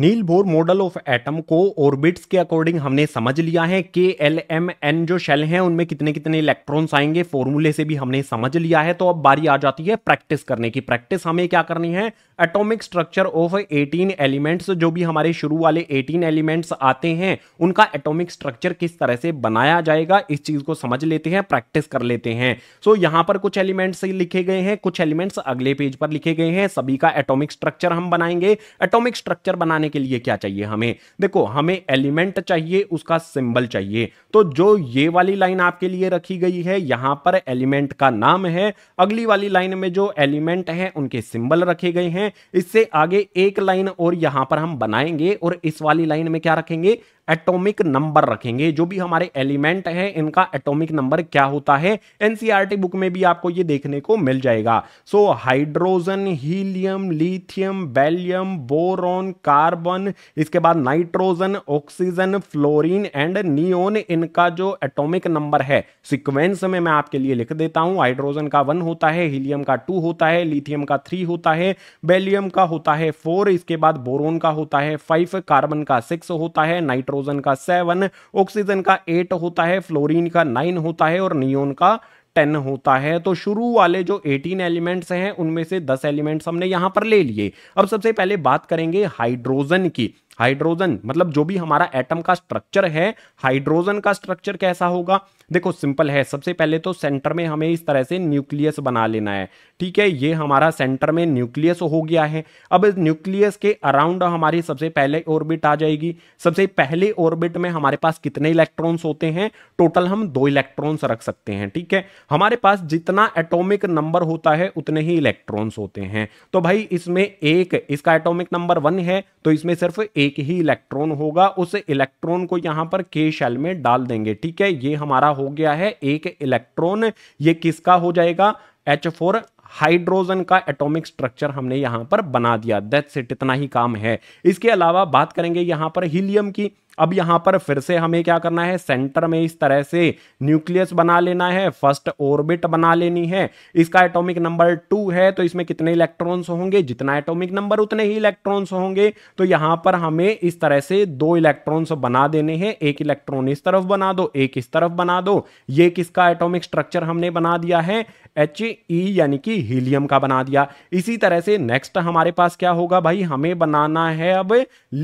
Niels Bohr model of atom को ऑर्बिट्स के अकॉर्डिंग हमने समझ लिया है के एल एम एन जो शेल हैं उनमें कितने कितने इलेक्ट्रॉन्स आएंगे फॉर्मूले से भी हमने समझ लिया है तो अब बारी आ जाती है प्रैक्टिस करने की प्रैक्टिस हमें क्या करनी है एटॉमिक स्ट्रक्चर ऑफ 18 एलिमेंट्स जो भी हमारे शुरू वाले 18 एलिमेंट्स आते हैं उनका एटॉमिक स्ट्रक्चर किस तरह से बनाया जाएगा इस चीज को समझ लेते हैं प्रैक्टिस कर लेते हैं सो so, यहां पर कुछ एलिमेंट्स लिखे गए हैं कुछ एलिमेंट्स अगले पेज पर लिखे गए हैं सभी का एटोमिक स्ट्रक्चर हम बनाएंगे एटोमिक स्ट्रक्चर बनाने के लिए क्या चाहिए हमें देखो हमें एलिमेंट चाहिए उसका सिंबल चाहिए तो जो ये वाली लाइन आपके लिए रखी गई है यहां पर एलिमेंट का नाम है अगली वाली लाइन में जो एलिमेंट है उनके सिंबल रखे गए हैं हैं इससे आगे एक लाइन और यहां पर हम बनाएंगे और इस वाली लाइन में क्या रखेंगे एटॉमिक नंबर रखेंगे जो भी हमारे एलिमेंट हैं इनका एटॉमिक नंबर क्या होता है एनसीईआरटी बुक e में भी आपको ये देखने को मिल जाएगा so hydrogen helium lithium beryllium boron carbon इसके बाद nitrogen oxygen fluorine and neon इनका जो एटॉमिक नंबर है सिक्वेंस में मैं आपके लिए लिख देता हूं हाइड्रोजन का वन होता है हीलियम का टू होता है लिथियम का थ्री होता है बेलियम का होता है फोर इसके बाद बोरोन का होता है फाइव कार्बन का सिक्स होता है नाइट्रो नाइट्रोजन का सेवन ऑक्सीजन का एट होता है फ्लोरीन का नाइन होता है और नियोन का टेन होता है तो शुरू वाले जो एटीन एलिमेंट्स हैं उनमें से दस एलिमेंट्स हमने यहां पर ले लिए अब सबसे पहले बात करेंगे हाइड्रोजन की हाइड्रोजन मतलब जो भी हमारा एटम का स्ट्रक्चर है हाइड्रोजन का स्ट्रक्चर कैसा होगा देखो सिंपल है सबसे पहले तो सेंटर में हमें इस तरह से न्यूक्लियस बना लेना है ठीक है ये हमारा सेंटर में न्यूक्लियस हो गया है अब न्यूक्लियस के अराउंड हमारी सबसे पहले ऑर्बिट आ जाएगी सबसे पहले ऑर्बिट में हमारे पास कितने इलेक्ट्रॉन्स होते हैं टोटल हम दो इलेक्ट्रॉन्स रख सकते हैं ठीक है हमारे पास जितना एटोमिक नंबर होता है उतने ही इलेक्ट्रॉन्स होते हैं तो भाई इसमें एक इसका एटोमिक नंबर वन है तो इसमें सिर्फ एक ही इलेक्ट्रॉन होगा उस इलेक्ट्रॉन को यहां पर के शेल में डाल देंगे ठीक है ये हमारा हो गया है एक इलेक्ट्रॉन ये किसका हो जाएगा एच फोर हाइड्रोजन का एटॉमिक स्ट्रक्चर हमने यहां पर बना दिया दैट्स इट इतना ही काम है इसके अलावा बात करेंगे यहां पर हीलियम की अब यहां पर फिर से हमें क्या करना है सेंटर में इस तरह से न्यूक्लियस बना लेना है फर्स्ट ऑर्बिट बना लेनी है इसका एटॉमिक नंबर टू है तो इसमें कितने इलेक्ट्रॉन्स होंगे जितना एटॉमिक नंबर उतने ही इलेक्ट्रॉन्स होंगे तो यहां पर हमें इस तरह से दो इलेक्ट्रॉन्स बना देने हैं एक इलेक्ट्रॉन इस तरफ बना दो एक इस तरफ बना दो ये किसका एटोमिक स्ट्रक्चर हमने बना दिया है एच ई e यानी कि हीलियम का बना दिया इसी तरह से नेक्स्ट हमारे पास क्या होगा भाई हमें बनाना है अब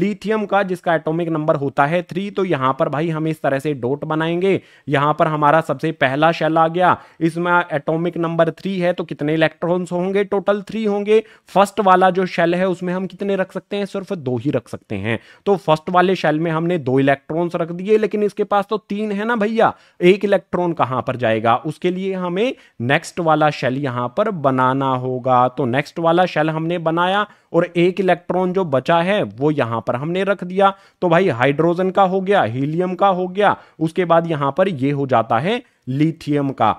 लिथियम का जिसका एटॉमिक नंबर होता है थ्री तो यहां पर भाई हम इस तरह से डोट बनाएंगे यहां पर हमारा सबसे पहला शेल आ गया इसमें एटोमिक नंबर थ्री है तो कितने इलेक्ट्रॉन होंगे टोटल थ्री होंगे फर्स्ट वाला जो शेल है उसमें हम कितने रख सकते हैं सिर्फ दो ही रख सकते हैं तो फर्स्ट वाले शेल में हमने दो इलेक्ट्रॉन्स रख दिए लेकिन इसके पास तो तीन है ना भैया एक इलेक्ट्रॉन कहां पर जाएगा उसके लिए हमें नेक्स्ट नेक्स्ट वाला शेल यहां पर बनाना होगा तो नेक्स्ट वाला शेल हमने बनाया और एक इलेक्ट्रॉन जो बचा है वो यहां पर हमने रख दिया तो भाई हाइड्रोजन का हो गया हीलियम का हो गया उसके बाद यहां पर ये हो जाता है लिथियम का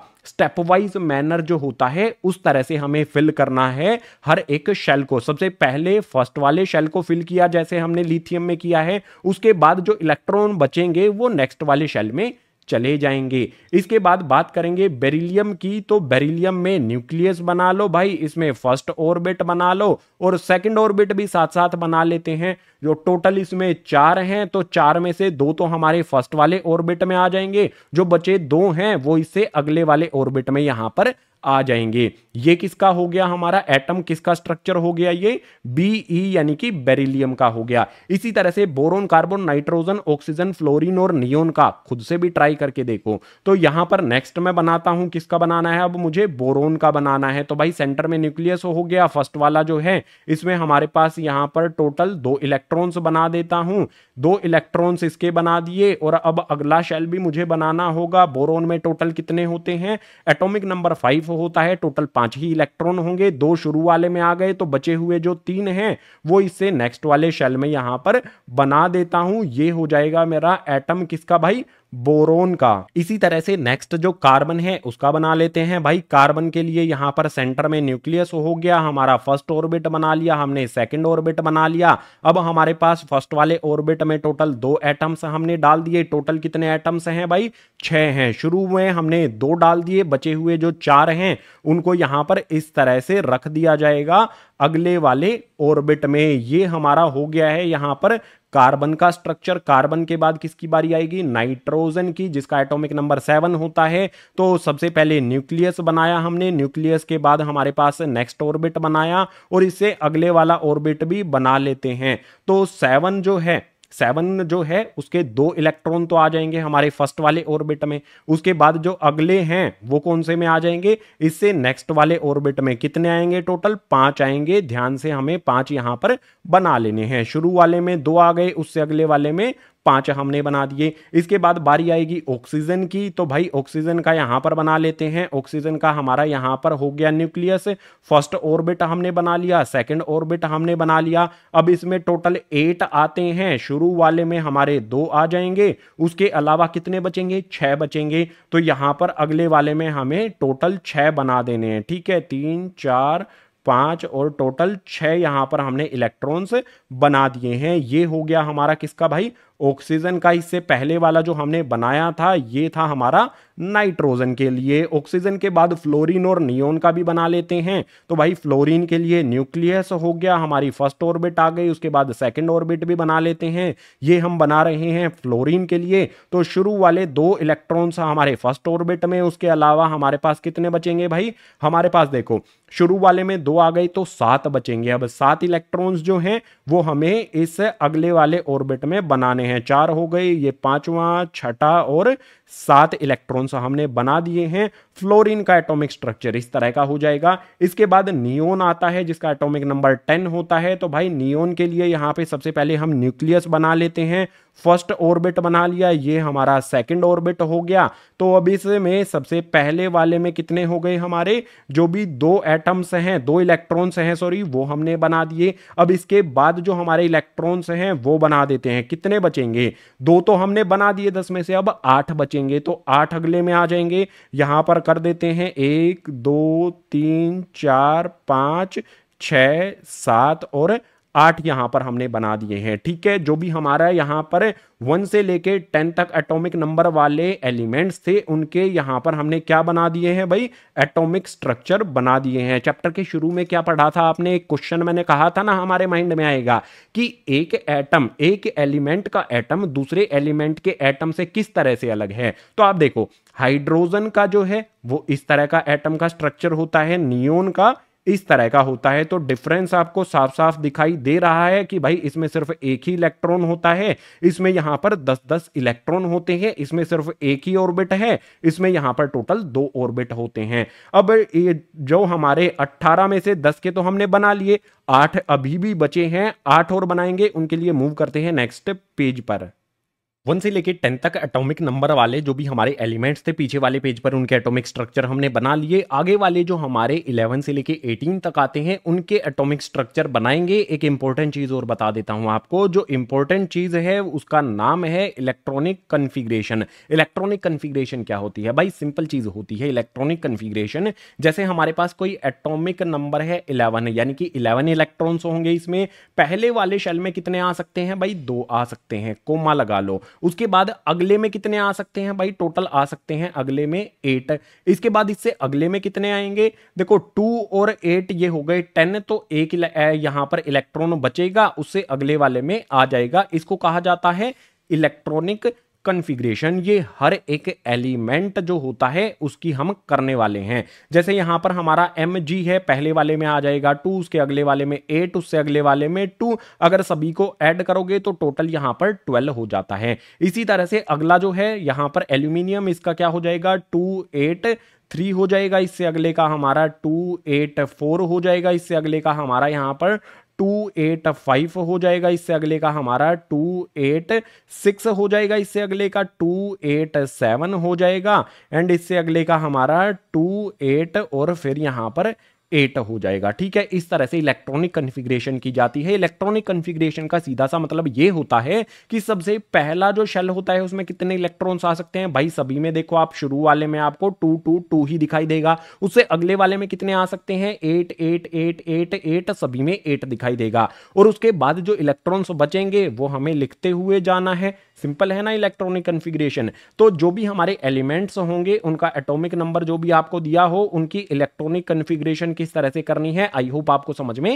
वाइज मैनर जो होता है उस तरह से हमें फिल करना है हर एक शेल को सबसे पहले फर्स्ट वाले शेल को फिल किया जैसे हमने लिथियम में किया है उसके बाद जो इलेक्ट्रॉन बचेंगे वो नेक्स्ट वाले शेल में चले जाएंगे इसके बाद बात करेंगे बेरिलियम की तो बेरिलियम में न्यूक्लियस बना लो भाई इसमें फर्स्ट ऑर्बिट बना लो और सेकंड ऑर्बिट भी साथ साथ बना लेते हैं जो टोटल इसमें चार हैं तो चार में से दो तो हमारे फर्स्ट वाले ऑर्बिट में आ जाएंगे जो बचे दो हैं वो इससे अगले वाले ऑर्बिट में यहां पर आ जाएंगे ये किसका हो गया हमारा एटम किसका स्ट्रक्चर हो गया ये बी यानी कि बेरिलियम का हो गया इसी तरह से boron carbon nitrogen oxygen fluorine और नियोन का खुद से भी ट्राई करके देखो तो यहां पर नेक्स्ट मैं बनाता हूं किसका बनाना है अब मुझे बोरोन का बनाना है तो भाई सेंटर में न्यूक्लियस हो गया फर्स्ट वाला जो है इसमें हमारे पास यहां पर टोटल दो इलेक्ट्रॉन्स बना देता हूं दो इलेक्ट्रॉन्स इसके बना दिए और अब अगला शेल भी मुझे बनाना होगा बोरोन में टोटल कितने होते हैं एटोमिक नंबर फाइव होता है टोटल पांच ही इलेक्ट्रॉन होंगे दो शुरू वाले में आ गए तो बचे हुए जो तीन हैं वो इससे नेक्स्ट वाले शेल में यहां पर बना देता हूं ये हो जाएगा मेरा एटम किसका भाई बोरोन का इसी तरह से नेक्स्ट जो कार्बन है उसका बना लेते हैं भाई कार्बन के लिए यहाँ पर सेंटर में न्यूक्लियस हो गया हमारा फर्स्ट ऑर्बिट बना लिया हमने सेकंड ऑर्बिट बना लिया अब हमारे पास फर्स्ट वाले ऑर्बिट में टोटल दो एटम्स हमने डाल दिए टोटल कितने एटम्स हैं भाई छह हैं शुरू में हमने दो डाल दिए बचे हुए जो चार हैं उनको यहां पर इस तरह से रख दिया जाएगा अगले वाले ऑर्बिट में ये हमारा हो गया है यहाँ पर कार्बन का स्ट्रक्चर कार्बन के बाद किसकी बारी आएगी नाइट्रोजन की जिसका एटॉमिक नंबर सेवन होता है तो सबसे पहले न्यूक्लियस बनाया हमने न्यूक्लियस के बाद हमारे पास नेक्स्ट ऑर्बिट बनाया और इससे अगले वाला ऑर्बिट भी बना लेते हैं तो सेवन जो है सेवन जो है उसके दो इलेक्ट्रॉन तो आ जाएंगे हमारे फर्स्ट वाले ऑर्बिट में उसके बाद जो अगले हैं वो कौन से में आ जाएंगे इससे नेक्स्ट वाले ऑर्बिट में कितने आएंगे टोटल पांच आएंगे ध्यान से हमें पांच यहां पर बना लेने हैं शुरू वाले में दो आ गए उससे अगले वाले में पांच हमने बना दिए इसके बाद बारी आएगी ऑक्सीजन की तो भाई ऑक्सीजन का यहाँ पर बना लेते हैं ऑक्सीजन का हमारा यहाँ पर हो गया न्यूक्लियस फर्स्ट ऑर्बिट हमने बना लिया सेकंड ऑर्बिट हमने बना लिया अब इसमें टोटल एट आते हैं शुरू वाले में हमारे दो आ जाएंगे उसके अलावा कितने बचेंगे छह बचेंगे तो यहाँ पर अगले वाले में हमें टोटल छह बना देने हैं ठीक है तीन चार पांच और टोटल छह यहां पर हमने इलेक्ट्रॉन्स बना दिए हैं ये हो गया हमारा किसका भाई ऑक्सीजन का इससे पहले वाला जो हमने बनाया था ये था हमारा नाइट्रोजन के लिए ऑक्सीजन के बाद फ्लोरीन और नियोन का भी बना लेते हैं तो भाई फ्लोरीन के लिए न्यूक्लियस हो गया हमारी फर्स्ट ऑर्बिट आ गई उसके बाद सेकंड ऑर्बिट भी बना लेते हैं ये हम बना रहे हैं फ्लोरीन के लिए तो शुरू वाले दो इलेक्ट्रॉन्स हमारे फर्स्ट ऑर्बिट में उसके अलावा हमारे पास कितने बचेंगे भाई हमारे पास देखो शुरू वाले में दो आ गई तो सात बचेंगे अब सात इलेक्ट्रॉन्स जो हैं वो हमें इस अगले वाले ऑर्बिट में बनाने हैं हैं चार हो गए ये पांचवा छठा और सात इलेक्ट्रॉन्स हमने बना दिए हैं फ्लोरीन का एटॉमिक स्ट्रक्चर इस तरह का हो जाएगा इसके बाद नियोन आता है जिसका एटॉमिक नंबर टेन होता है तो भाई नियोन के लिए यहाँ पे सबसे पहले हम न्यूक्लियस बना लेते हैं फर्स्ट ऑर्बिट बना लिया ये हमारा सेकंड ऑर्बिट हो गया तो अब इसमें सबसे पहले वाले में कितने हो गए हमारे जो भी दो एटम्स हैं दो इलेक्ट्रॉन्स हैं सॉरी वो हमने बना दिए अब इसके बाद जो हमारे इलेक्ट्रॉन्स हैं वो बना देते हैं कितने बचेंगे दो तो हमने बना दिए दस में से अब आठ बचेंगे तो आठ अगले में आ जाएंगे यहां पर कर देते हैं एक दो तीन चार पाँच छ सात और आठ यहां पर हमने बना दिए हैं ठीक है जो भी हमारा यहां पर वन से लेके टेन तक एटॉमिक नंबर वाले एलिमेंट्स थे उनके यहाँ पर हमने क्या बना दिए हैं भाई एटॉमिक स्ट्रक्चर बना दिए हैं चैप्टर के शुरू में क्या पढ़ा था आपने एक क्वेश्चन मैंने कहा था ना हमारे माइंड में आएगा कि एक एटम एक एलिमेंट का एटम दूसरे एलिमेंट के एटम से किस तरह से अलग है तो आप देखो हाइड्रोजन का जो है वो इस तरह का एटम का स्ट्रक्चर होता है नियोन का इस तरह का होता है तो डिफरेंस आपको साफ साफ दिखाई दे रहा है कि भाई इसमें सिर्फ एक ही इलेक्ट्रॉन होता है इसमें यहां पर 10-10 इलेक्ट्रॉन होते हैं इसमें सिर्फ एक ही ऑर्बिट है इसमें यहां पर टोटल दो ऑर्बिट होते हैं अब ये जो हमारे 18 में से 10 के तो हमने बना लिए आठ अभी भी बचे हैं आठ और बनाएंगे उनके लिए मूव करते हैं नेक्स्ट पेज पर वन से लेके टेन तक एटॉमिक नंबर वाले जो भी हमारे एलिमेंट्स थे पीछे वाले पेज पर उनके एटॉमिक स्ट्रक्चर हमने बना लिए आगे वाले जो हमारे इलेवन से लेके एटीन तक आते हैं उनके एटॉमिक स्ट्रक्चर बनाएंगे एक इंपॉर्टेंट चीज़ और बता देता हूँ आपको जो इंपॉर्टेंट चीज़ है उसका नाम है इलेक्ट्रॉनिक कन्फिग्रेशन इलेक्ट्रॉनिक कन्फिग्रेशन क्या होती है भाई सिंपल चीज़ होती है इलेक्ट्रॉनिक कन्फिग्रेशन जैसे हमारे पास कोई एटोमिक नंबर है इलेवन यानी कि इलेवन इलेक्ट्रॉन्स होंगे इसमें पहले वाले शेल में कितने आ सकते हैं भाई दो आ सकते हैं कोमा लगा लो उसके बाद अगले में कितने आ सकते हैं भाई टोटल आ सकते हैं अगले में एट इसके बाद इससे अगले में कितने आएंगे देखो टू और एट ये हो गए टेन तो एक यहां पर इलेक्ट्रॉन बचेगा उससे अगले वाले में आ जाएगा इसको कहा जाता है इलेक्ट्रॉनिक कन्फिग्रेशन ये हर एक एलिमेंट जो होता है उसकी हम करने वाले हैं जैसे यहाँ पर हमारा एम जी है पहले वाले में आ जाएगा टू उसके अगले वाले में एट उससे अगले वाले में टू अगर सभी को ऐड करोगे तो टोटल यहाँ पर ट्वेल्व हो जाता है इसी तरह से अगला जो है यहाँ पर एल्यूमिनियम इसका क्या हो जाएगा टू एट थ्री हो जाएगा इससे अगले का हमारा टू एट फोर हो जाएगा इससे अगले का हमारा यहाँ पर टू एट फाइव हो जाएगा इससे अगले का हमारा टू एट सिक्स हो जाएगा इससे अगले का टू एट सेवन हो जाएगा एंड इससे अगले का हमारा टू एट और फिर यहां पर एट हो जाएगा ठीक है इस तरह से इलेक्ट्रॉनिक कन्फिग्रेशन की जाती है इलेक्ट्रॉनिक कन्फिग्रेशन का सीधा सा मतलब ये होता है कि सबसे पहला जो शेल होता है उसमें कितने इलेक्ट्रॉन्स आ सकते हैं भाई सभी में देखो आप शुरू वाले में आपको टू टू टू ही दिखाई देगा उससे अगले वाले में कितने आ सकते हैं eight eight eight eight eight सभी में एट दिखाई देगा और उसके बाद जो इलेक्ट्रॉन्स बचेंगे वो हमें लिखते हुए जाना है सिंपल है ना इलेक्ट्रॉनिक कन्फिग्रेशन तो जो भी हमारे एलिमेंट्स होंगे उनका एटॉमिक नंबर जो भी आपको दिया हो उनकी इलेक्ट्रॉनिक कन्फिग्रेशन किस तरह से करनी है आई होप आपको समझ में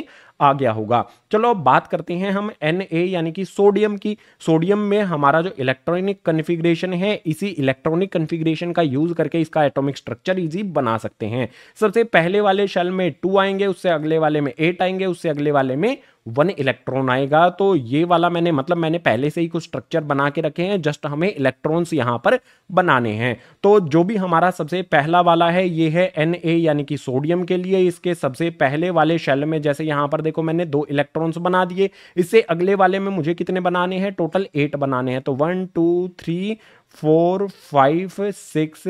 आ गया होगा चलो अब बात करते हैं हम एन यानी कि सोडियम की सोडियम में हमारा जो इलेक्ट्रॉनिक कन्फिग्रेशन है इसी इलेक्ट्रॉनिक कन्फिग्रेशन का यूज करके इसका एटोमिक स्ट्रक्चर इजी बना सकते हैं सबसे पहले वाले शेल में टू आएंगे उससे अगले वाले में एट आएंगे उससे अगले वाले में वन इलेक्ट्रॉन आएगा तो ये वाला मैंने मतलब मैंने पहले से ही कुछ स्ट्रक्चर बना के रखे हैं जस्ट हमें इलेक्ट्रॉन्स यहाँ पर बनाने हैं तो जो भी हमारा सबसे पहला वाला है ये है एन यानी कि सोडियम के लिए इसके सबसे पहले वाले शेल में जैसे यहाँ पर देखो मैंने दो इलेक्ट्रॉन्स बना दिए इससे अगले वाले में मुझे कितने बनाने हैं टोटल एट बनाने हैं तो one two three four five six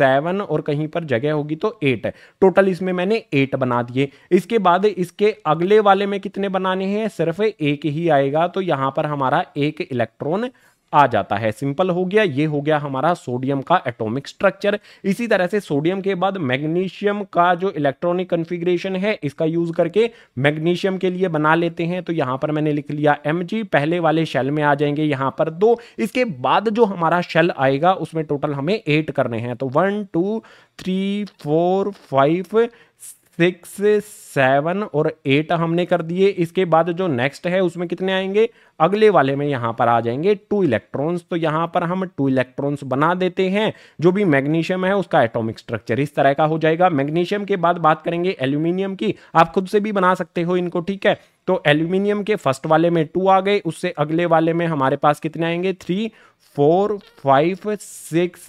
seven और कहीं पर जगह होगी तो एट टोटल इसमें मैंने एट बना दिए इसके बाद इसके अगले वाले में कितने बनाने हैं सिर्फ एक ही आएगा तो यहां पर हमारा एक इलेक्ट्रॉन आ जाता है सिंपल हो गया ये हो गया हमारा सोडियम का एटॉमिक स्ट्रक्चर इसी तरह से सोडियम के बाद मैग्नीशियम का जो इलेक्ट्रॉनिक कन्फिग्रेशन है इसका यूज करके मैग्नीशियम के लिए बना लेते हैं तो यहां पर मैंने लिख लिया एम पहले वाले शेल में आ जाएंगे यहां पर दो इसके बाद जो हमारा शेल आएगा उसमें टोटल हमें एट करने हैं तो one two three four five six seven और एट हमने कर दिए इसके बाद जो नेक्स्ट है उसमें कितने आएंगे अगले वाले में यहां पर आ जाएंगे टू इलेक्ट्रॉन्स तो यहां पर हम टू इलेक्ट्रॉन्स बना देते हैं जो भी मैग्नीशियम है उसका एटॉमिक स्ट्रक्चर इस तरह का हो जाएगा मैग्नीशियम के बाद बात करेंगे एल्यूमिनियम की आप खुद से भी बना सकते हो इनको ठीक है तो एल्यूमिनियम के फर्स्ट वाले में टू आ गए उससे अगले वाले में हमारे पास कितने आएंगे three four five six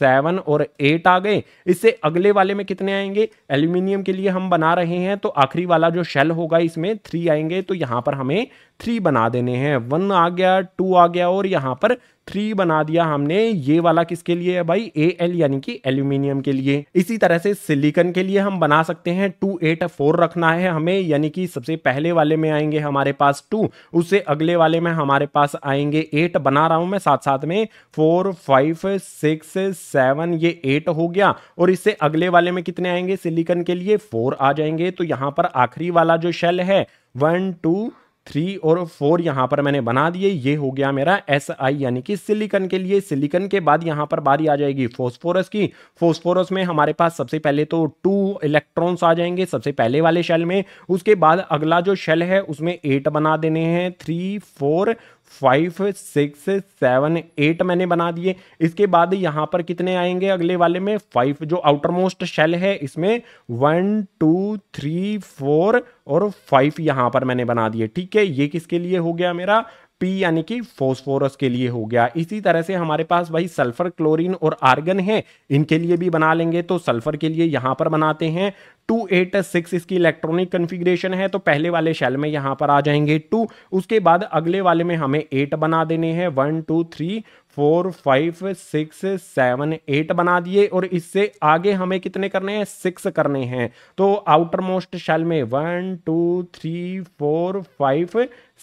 seven और एट आ गए इससे अगले वाले में कितने आएंगे एल्यूमिनियम के लिए हम बना रहे हैं तो आखिरी वाला जो शेल होगा इसमें थ्री आएंगे तो यहां पर हमें थ्री बना देने हैं वन आ गया टू आ गया और यहां पर थ्री बना दिया हमने ये वाला किसके लिए है भाई ए एल यानी कि एल्यूमिनियम के लिए इसी तरह से सिलिकन के लिए हम बना सकते हैं टू एट फोर रखना है हमें यानी कि सबसे पहले वाले में आएंगे हमारे पास टू उससे अगले वाले में हमारे पास आएंगे एट बना रहा हूं मैं साथ साथ में फोर फाइव सिक्स सेवन ये एट हो गया और इससे अगले वाले में कितने आएंगे सिलिकन के लिए फोर आ जाएंगे तो यहां पर आखिरी वाला जो शेल है वन टू थ्री और फोर यहाँ पर मैंने बना दिए ये हो गया मेरा एस आई यानी कि सिलिकन के लिए सिलिकन के बाद यहाँ पर बारी आ जाएगी फोस्फोरस की फोस्फोरस में हमारे पास सबसे पहले तो टू इलेक्ट्रॉन्स आ जाएंगे सबसे पहले वाले शेल में उसके बाद अगला जो शेल है उसमें एट बना देने हैं three four five six seven eight मैंने बना दिए इसके बाद यहां पर कितने आएंगे अगले वाले में फाइव जो आउटर मोस्ट शेल है इसमें वन टू थ्री फोर और फाइव यहां पर मैंने बना दिए ठीक है ये किसके लिए हो गया मेरा पी यानी कि फोस्फोरस के लिए हो गया इसी तरह से हमारे पास भाई सल्फर क्लोरीन और आर्गन है इनके लिए भी बना लेंगे तो सल्फर के लिए यहां पर बनाते हैं टू एट सिक्स इसकी इलेक्ट्रॉनिक कन्फिग्रेशन है तो पहले वाले शेल में यहां पर आ जाएंगे टू उसके बाद अगले वाले में हमें एट बना देने हैं one two three four five six seven eight बना दिए और इससे आगे हमें कितने करने हैं सिक्स करने हैं तो आउटर मोस्ट शेल में one two three four five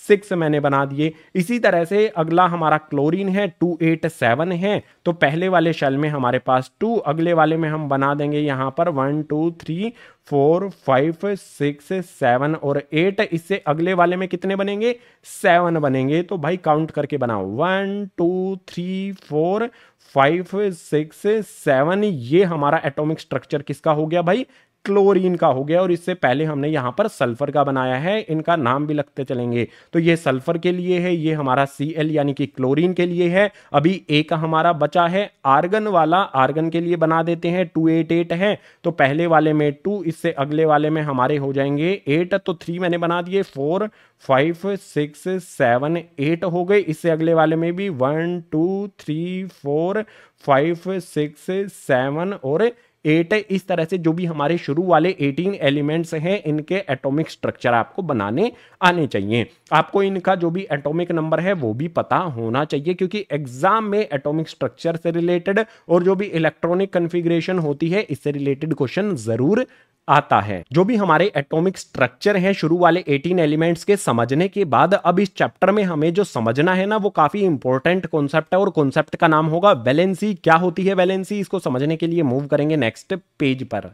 six मैंने बना दिए इसी तरह से अगला हमारा क्लोरीन है टू एट सेवन है तो पहले वाले शेल में हमारे पास टू अगले वाले में हम बना देंगे यहाँ पर one two three four five six seven और एट इससे अगले वाले में कितने बनेंगे सेवन बनेंगे तो भाई काउंट करके बनाओ one two three four five six seven ये हमारा एटॉमिक स्ट्रक्चर किसका हो गया भाई क्लोरीन का हो गया और इससे पहले हमने यहाँ पर सल्फर का बनाया है इनका नाम भी लगते चलेंगे तो ये सल्फर के लिए है ये हमारा सी यानी कि क्लोरीन के लिए है अभी ए का हमारा बचा है आर्गन वाला आर्गन के लिए बना देते हैं टू एट एट है तो पहले वाले में टू इससे अगले वाले में हमारे हो जाएंगे एट तो थ्री मैंने बना दिए four five six seven eight हो गए इससे अगले वाले में भी one two three four five six seven और एट है इस तरह से जो भी हमारे शुरू वाले एटीन एलिमेंट्स हैं इनके एटॉमिक स्ट्रक्चर आपको बनाने आने चाहिए आपको इनका जो भी एटॉमिक नंबर है वो भी पता होना चाहिए क्योंकि एग्जाम में एटॉमिक स्ट्रक्चर से रिलेटेड और जो भी इलेक्ट्रॉनिक कन्फिग्रेशन होती है इससे रिलेटेड क्वेश्चन जरूर आता है जो भी हमारे एटॉमिक स्ट्रक्चर हैं शुरू वाले 18 एलिमेंट्स के समझने के बाद अब इस चैप्टर में हमें जो समझना है ना वो काफी इंपॉर्टेंट कॉन्सेप्ट है और कॉन्सेप्ट का नाम होगा वैलेंसी क्या होती है वैलेंसी इसको समझने के लिए मूव करेंगे नेक्स्ट नेक्स्ट पेज पर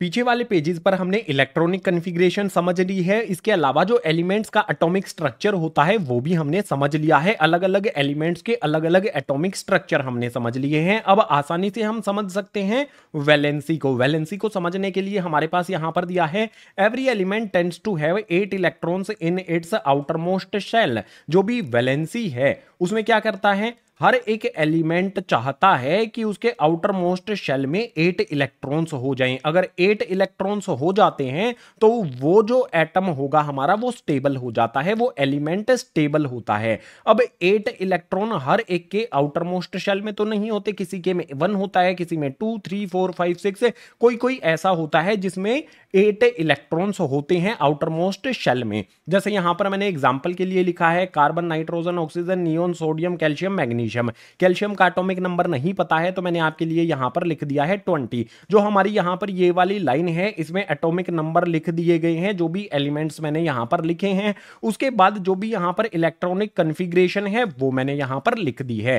पीछे वाले पेजेस पर हमने इलेक्ट्रॉनिक कन्फिग्रेशन समझ ली है इसके अलावा जो एलिमेंट्स का एटॉमिक स्ट्रक्चर होता है वो भी हमने समझ लिया है अलग अलग एलिमेंट्स के अलग अलग एटॉमिक स्ट्रक्चर हमने समझ लिए हैं अब आसानी से हम समझ सकते हैं वैलेंसी को वैलेंसी को समझने के लिए हमारे पास यहाँ पर दिया है every element tends to have eight electrons in its outermost shell जो भी वैलेंसी है उसमें क्या करता है हर एक एलिमेंट चाहता है कि उसके आउटर मोस्ट शेल में एट इलेक्ट्रॉन्स हो जाएं अगर एट इलेक्ट्रॉन्स हो जाते हैं तो वो जो एटम होगा हमारा वो स्टेबल हो जाता है वो एलिमेंट स्टेबल होता है अब एट इलेक्ट्रॉन हर एक के आउटर मोस्ट शेल में तो नहीं होते किसी के में वन होता है किसी में two three four five six कोई कोई ऐसा होता है जिसमें एट इलेक्ट्रॉन्स होते हैं आउटर मोस्ट शेल में जैसे यहां पर मैंने एग्जाम्पल के लिए लिखा है carbon nitrogen oxygen neon sodium calcium magnesium calcium का एटॉमिक नंबर नहीं पता है तो मैंने आपके लिए यहां पर लिख दिया है ट्वेंटी जो हमारी यहां पर ये वाली लाइन है इसमें एटोमिक नंबर लिख दिए गए हैं जो भी एलिमेंट्स मैंने यहां पर लिखे हैं उसके बाद जो भी यहां पर इलेक्ट्रॉनिक कन्फिग्रेशन है वो मैंने यहां पर लिख दी है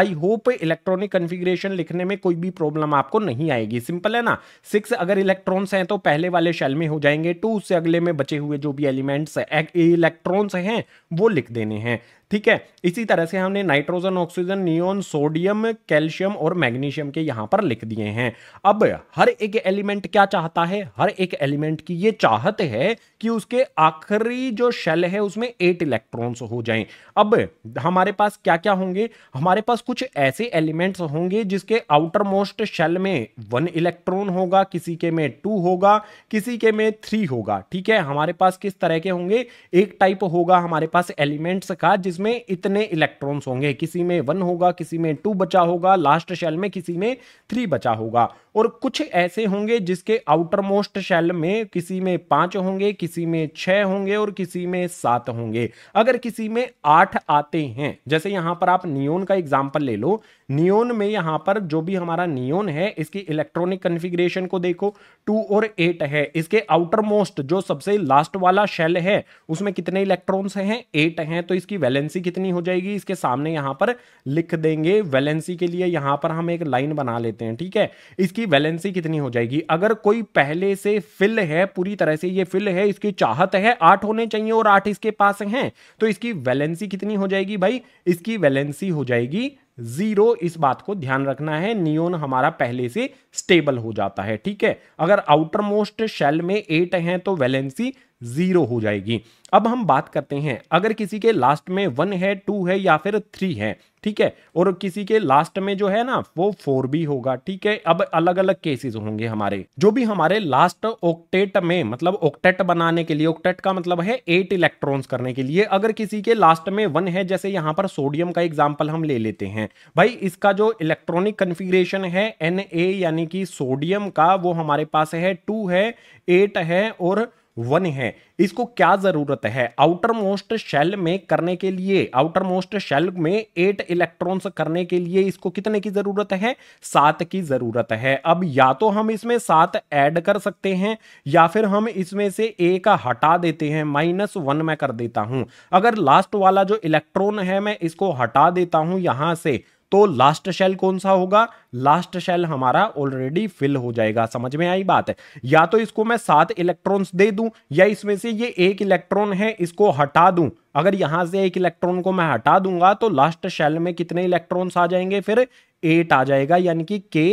आई होप इलेक्ट्रॉनिक कन्फिग्रेशन लिखने में कोई भी प्रॉब्लम आपको नहीं आएगी सिंपल है ना सिक्स अगर इलेक्ट्रॉन्स हैं तो पहले वाले शेल में हो जाएंगे टू उससे अगले में बचे हुए जो भी एलिमेंट्स इलेक्ट्रॉन्स हैं वो लिख देने हैं ठीक है इसी तरह से हमने nitrogen oxygen neon sodium calcium और मैग्नीशियम के यहां पर लिख दिए हैं अब हर एक एलिमेंट क्या चाहता है हर एक एलिमेंट की ये चाहत है कि उसके आखिरी जो शेल है उसमें एट इलेक्ट्रॉन्स हो जाएं अब हमारे पास क्या क्या होंगे हमारे पास कुछ ऐसे एलिमेंट्स होंगे जिसके आउटर मोस्ट शेल में वन इलेक्ट्रॉन होगा किसी के में टू होगा किसी के में थ्री होगा ठीक है हमारे पास किस तरह के होंगे एक टाइप होगा हमारे पास एलिमेंट्स का जिस में इतने इलेक्ट्रॉन्स होंगे किसी में वन होगा किसी में टू बचा होगा लास्ट शेल में किसी में थ्री बचा होगा और कुछ ऐसे होंगे जिसके आउटर मोस्ट शेल में किसी में पांच होंगे किसी में छह होंगे और किसी में सात होंगे अगर किसी में आठ आते हैं जैसे यहां पर आप नियोन का एग्जाम्पल ले लो नियोन में यहां पर जो भी हमारा नियोन है इसकी इलेक्ट्रॉनिक कन्फिग्रेशन को देखो टू और एट है इसके आउटर मोस्ट जो सबसे लास्ट वाला शेल है उसमें कितने इलेक्ट्रॉन हैं एट हैं तो इसकी वैलेंसी कितनी हो जाएगी इसके सामने यहां पर लिख देंगे वैलेंसी के लिए यहां पर हम एक लाइन बना लेते हैं ठीक है इसकी इसकी वैलेंसी कितनी हो जाएगी अगर कोई पहले से फिल है पूरी तरह से ये फिल है इसकी चाहत है आठ होने चाहिए और आठ इसके पास हैं तो इसकी वैलेंसी कितनी हो जाएगी भाई इसकी वैलेंसी हो जाएगी जीरो इस बात को ध्यान रखना है नियोन हमारा पहले से स्टेबल हो जाता है ठीक है अगर आउटर मोस्ट शेल में एट है तो वैलेंसी जीरो हो जाएगी अब हम बात करते हैं अगर किसी के लास्ट में वन है टू है या फिर थ्री है ठीक है और किसी के लास्ट में जो है ना वो फोर भी होगा ठीक है अब अलग अलग केसेस होंगे हमारे जो भी हमारे लास्ट ओक्टेट में मतलब ओक्टेट बनाने के लिए ओक्टेट का मतलब है एट इलेक्ट्रॉन्स करने के लिए अगर किसी के लास्ट में वन है जैसे यहाँ पर सोडियम का एग्जाम्पल हम ले लेते हैं भाई इसका जो इलेक्ट्रॉनिक कन्फिग्रेशन है एन यानी कि सोडियम का वो हमारे पास है टू है एट है और वन है इसको क्या जरूरत है आउटर मोस्ट शेल में करने के लिए आउटर मोस्ट शेल में एट इलेक्ट्रॉन्स करने के लिए इसको कितने की जरूरत है सात की जरूरत है अब या तो हम इसमें सात ऐड कर सकते हैं या फिर हम इसमें से एक हटा देते हैं माइनस वन में कर देता हूं अगर लास्ट वाला जो इलेक्ट्रॉन है मैं इसको हटा देता हूं यहां से तो लास्ट शेल कौन सा होगा लास्ट शेल हमारा ऑलरेडी फिल हो जाएगा समझ में आई बात है या तो इसको मैं सात इलेक्ट्रॉन्स दे दूं या इसमें से ये एक इलेक्ट्रॉन है इसको हटा दूं अगर यहां से एक इलेक्ट्रॉन को मैं हटा दूंगा तो लास्ट शेल में कितने इलेक्ट्रॉन्स आ जाएंगे फिर एट आ जाएगा यानी कि के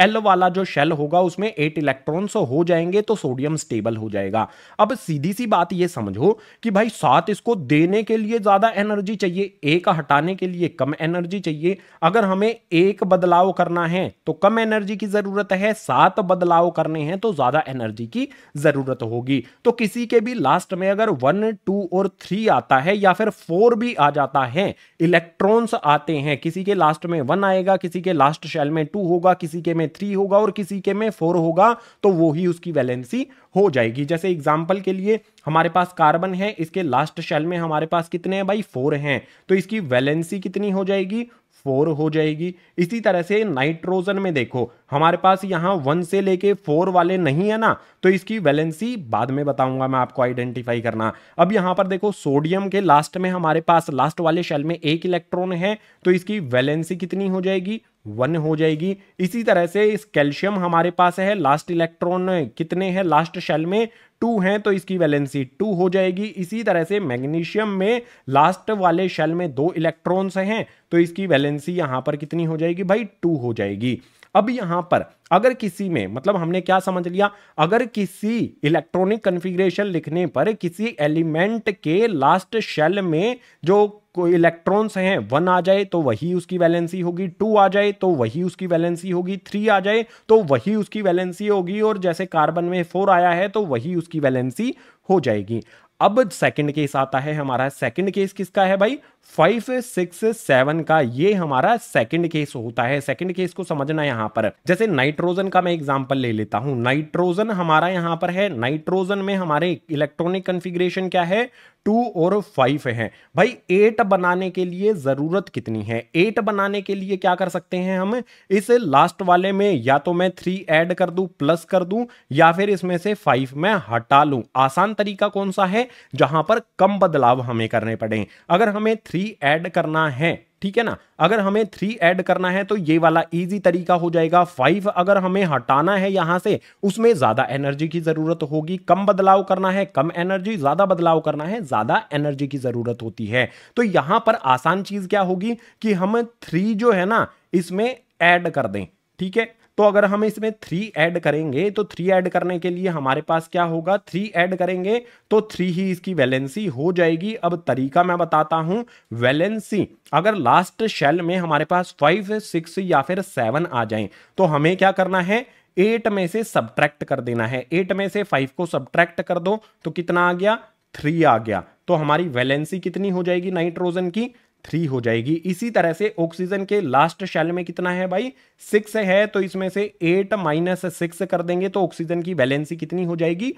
एल वाला जो शेल होगा उसमें एट इलेक्ट्रॉन्स हो जाएंगे तो सोडियम स्टेबल हो जाएगा अब सीधी सी बात ये समझो कि भाई सात इसको देने के लिए ज़्यादा एनर्जी चाहिए एक हटाने के लिए कम एनर्जी चाहिए अगर हमें एक बदलाव करना है तो कम एनर्जी की ज़रूरत है सात बदलाव करने हैं तो ज़्यादा एनर्जी की ज़रूरत होगी तो किसी के भी लास्ट में अगर वन टू और थ्री आता है या फिर फोर भी आ जाता है इलेक्ट्रॉन्स आते हैं किसी के लास्ट में वन आएगा किसी के लास्ट शेल में टू होगा किसी के में में थ्री होगा और किसी के में फोर होगा तो वो ही उसकी वैलेंसी हो जाएगी जैसे एग्जाम्पल के लिए हमारे पास कार्बन है इसके लास्ट शेल में हमारे पास कितने हैं भाई फोर हैं तो इसकी वैलेंसी कितनी हो जाएगी फोर हो जाएगी इसी तरह से नाइट्रोजन में देखो हमारे पास यहाँ वन से लेके फोर वाले नहीं है ना तो इसकी वैलेंसी बाद में बताऊंगा मैं आपको आइडेंटिफाई करना अब यहाँ पर देखो सोडियम के लास्ट में हमारे पास लास्ट वाले शेल में एक इलेक्ट्रॉन है तो इसकी वैलेंसी कितनी हो जाएगी वन हो जाएगी इसी तरह से इस कैल्शियम हमारे पास है लास्ट इलेक्ट्रॉन कितने हैं लास्ट शेल में टू हैं तो इसकी वैलेंसी टू हो जाएगी इसी तरह से मैग्नीशियम में लास्ट वाले शेल में दो इलेक्ट्रॉन्स हैं तो इसकी वैलेंसी यहां पर कितनी हो जाएगी भाई टू हो जाएगी अब यहां पर अगर किसी में मतलब हमने क्या समझ लिया अगर किसी इलेक्ट्रॉनिक कन्फिग्रेशन लिखने पर किसी एलिमेंट के लास्ट शेल में जो कोई इलेक्ट्रॉन्स हैं वन आ जाए तो वही उसकी वैलेंसी होगी टू आ जाए तो वही उसकी वैलेंसी होगी थ्री आ जाए तो वही उसकी वैलेंसी होगी और जैसे कार्बन में फोर आया है तो वही उसकी वैलेंसी हो जाएगी अब सेकंड केस आता है हमारा सेकंड केस किसका है भाई फाइव सिक्स सेवन का ये हमारा सेकंड केस होता है सेकंड केस को समझना यहाँ पर जैसे नाइट्रोजन का मैं एग्जांपल ले लेता हूं नाइट्रोजन हमारा यहाँ पर है नाइट्रोजन में हमारे इलेक्ट्रॉनिक कंफिग्रेशन क्या है टू और फाइव है भाई एट बनाने के लिए ज़रूरत कितनी है एट बनाने के लिए क्या कर सकते हैं हम इस लास्ट वाले में या तो मैं थ्री ऐड कर दूं प्लस कर दूं या फिर इसमें से फाइव मैं हटा लूं आसान तरीका कौन सा है जहां पर कम बदलाव हमें करने पड़े अगर हमें थ्री ऐड करना है ठीक है ना अगर हमें थ्री ऐड करना है तो ये वाला इजी तरीका हो जाएगा फाइव अगर हमें हटाना है यहां से उसमें ज्यादा एनर्जी की जरूरत होगी कम बदलाव करना है कम एनर्जी ज्यादा बदलाव करना है ज्यादा एनर्जी की जरूरत होती है तो यहां पर आसान चीज क्या होगी कि हम थ्री जो है ना इसमें ऐड कर दें ठीक है तो अगर हम इसमें थ्री ऐड करेंगे तो थ्री ऐड करने के लिए हमारे पास क्या होगा थ्री ऐड करेंगे तो थ्री ही इसकी वैलेंसी हो जाएगी अब तरीका मैं बताता हूं वैलेंसी अगर लास्ट शेल में हमारे पास फाइव सिक्स या फिर सेवन आ जाए तो हमें क्या करना है एट में से सब्ट्रैक्ट कर देना है एट में से फाइव को सब्ट्रैक्ट कर दो तो कितना आ गया थ्री आ गया तो हमारी वैलेंसी कितनी हो जाएगी नाइट्रोजन की थ्री हो जाएगी इसी तरह से ऑक्सीजन के लास्ट शेल में कितना है भाई सिक्स है तो इसमें से एट माइनस सिक्स कर देंगे तो ऑक्सीजन की वैलेंसी कितनी हो जाएगी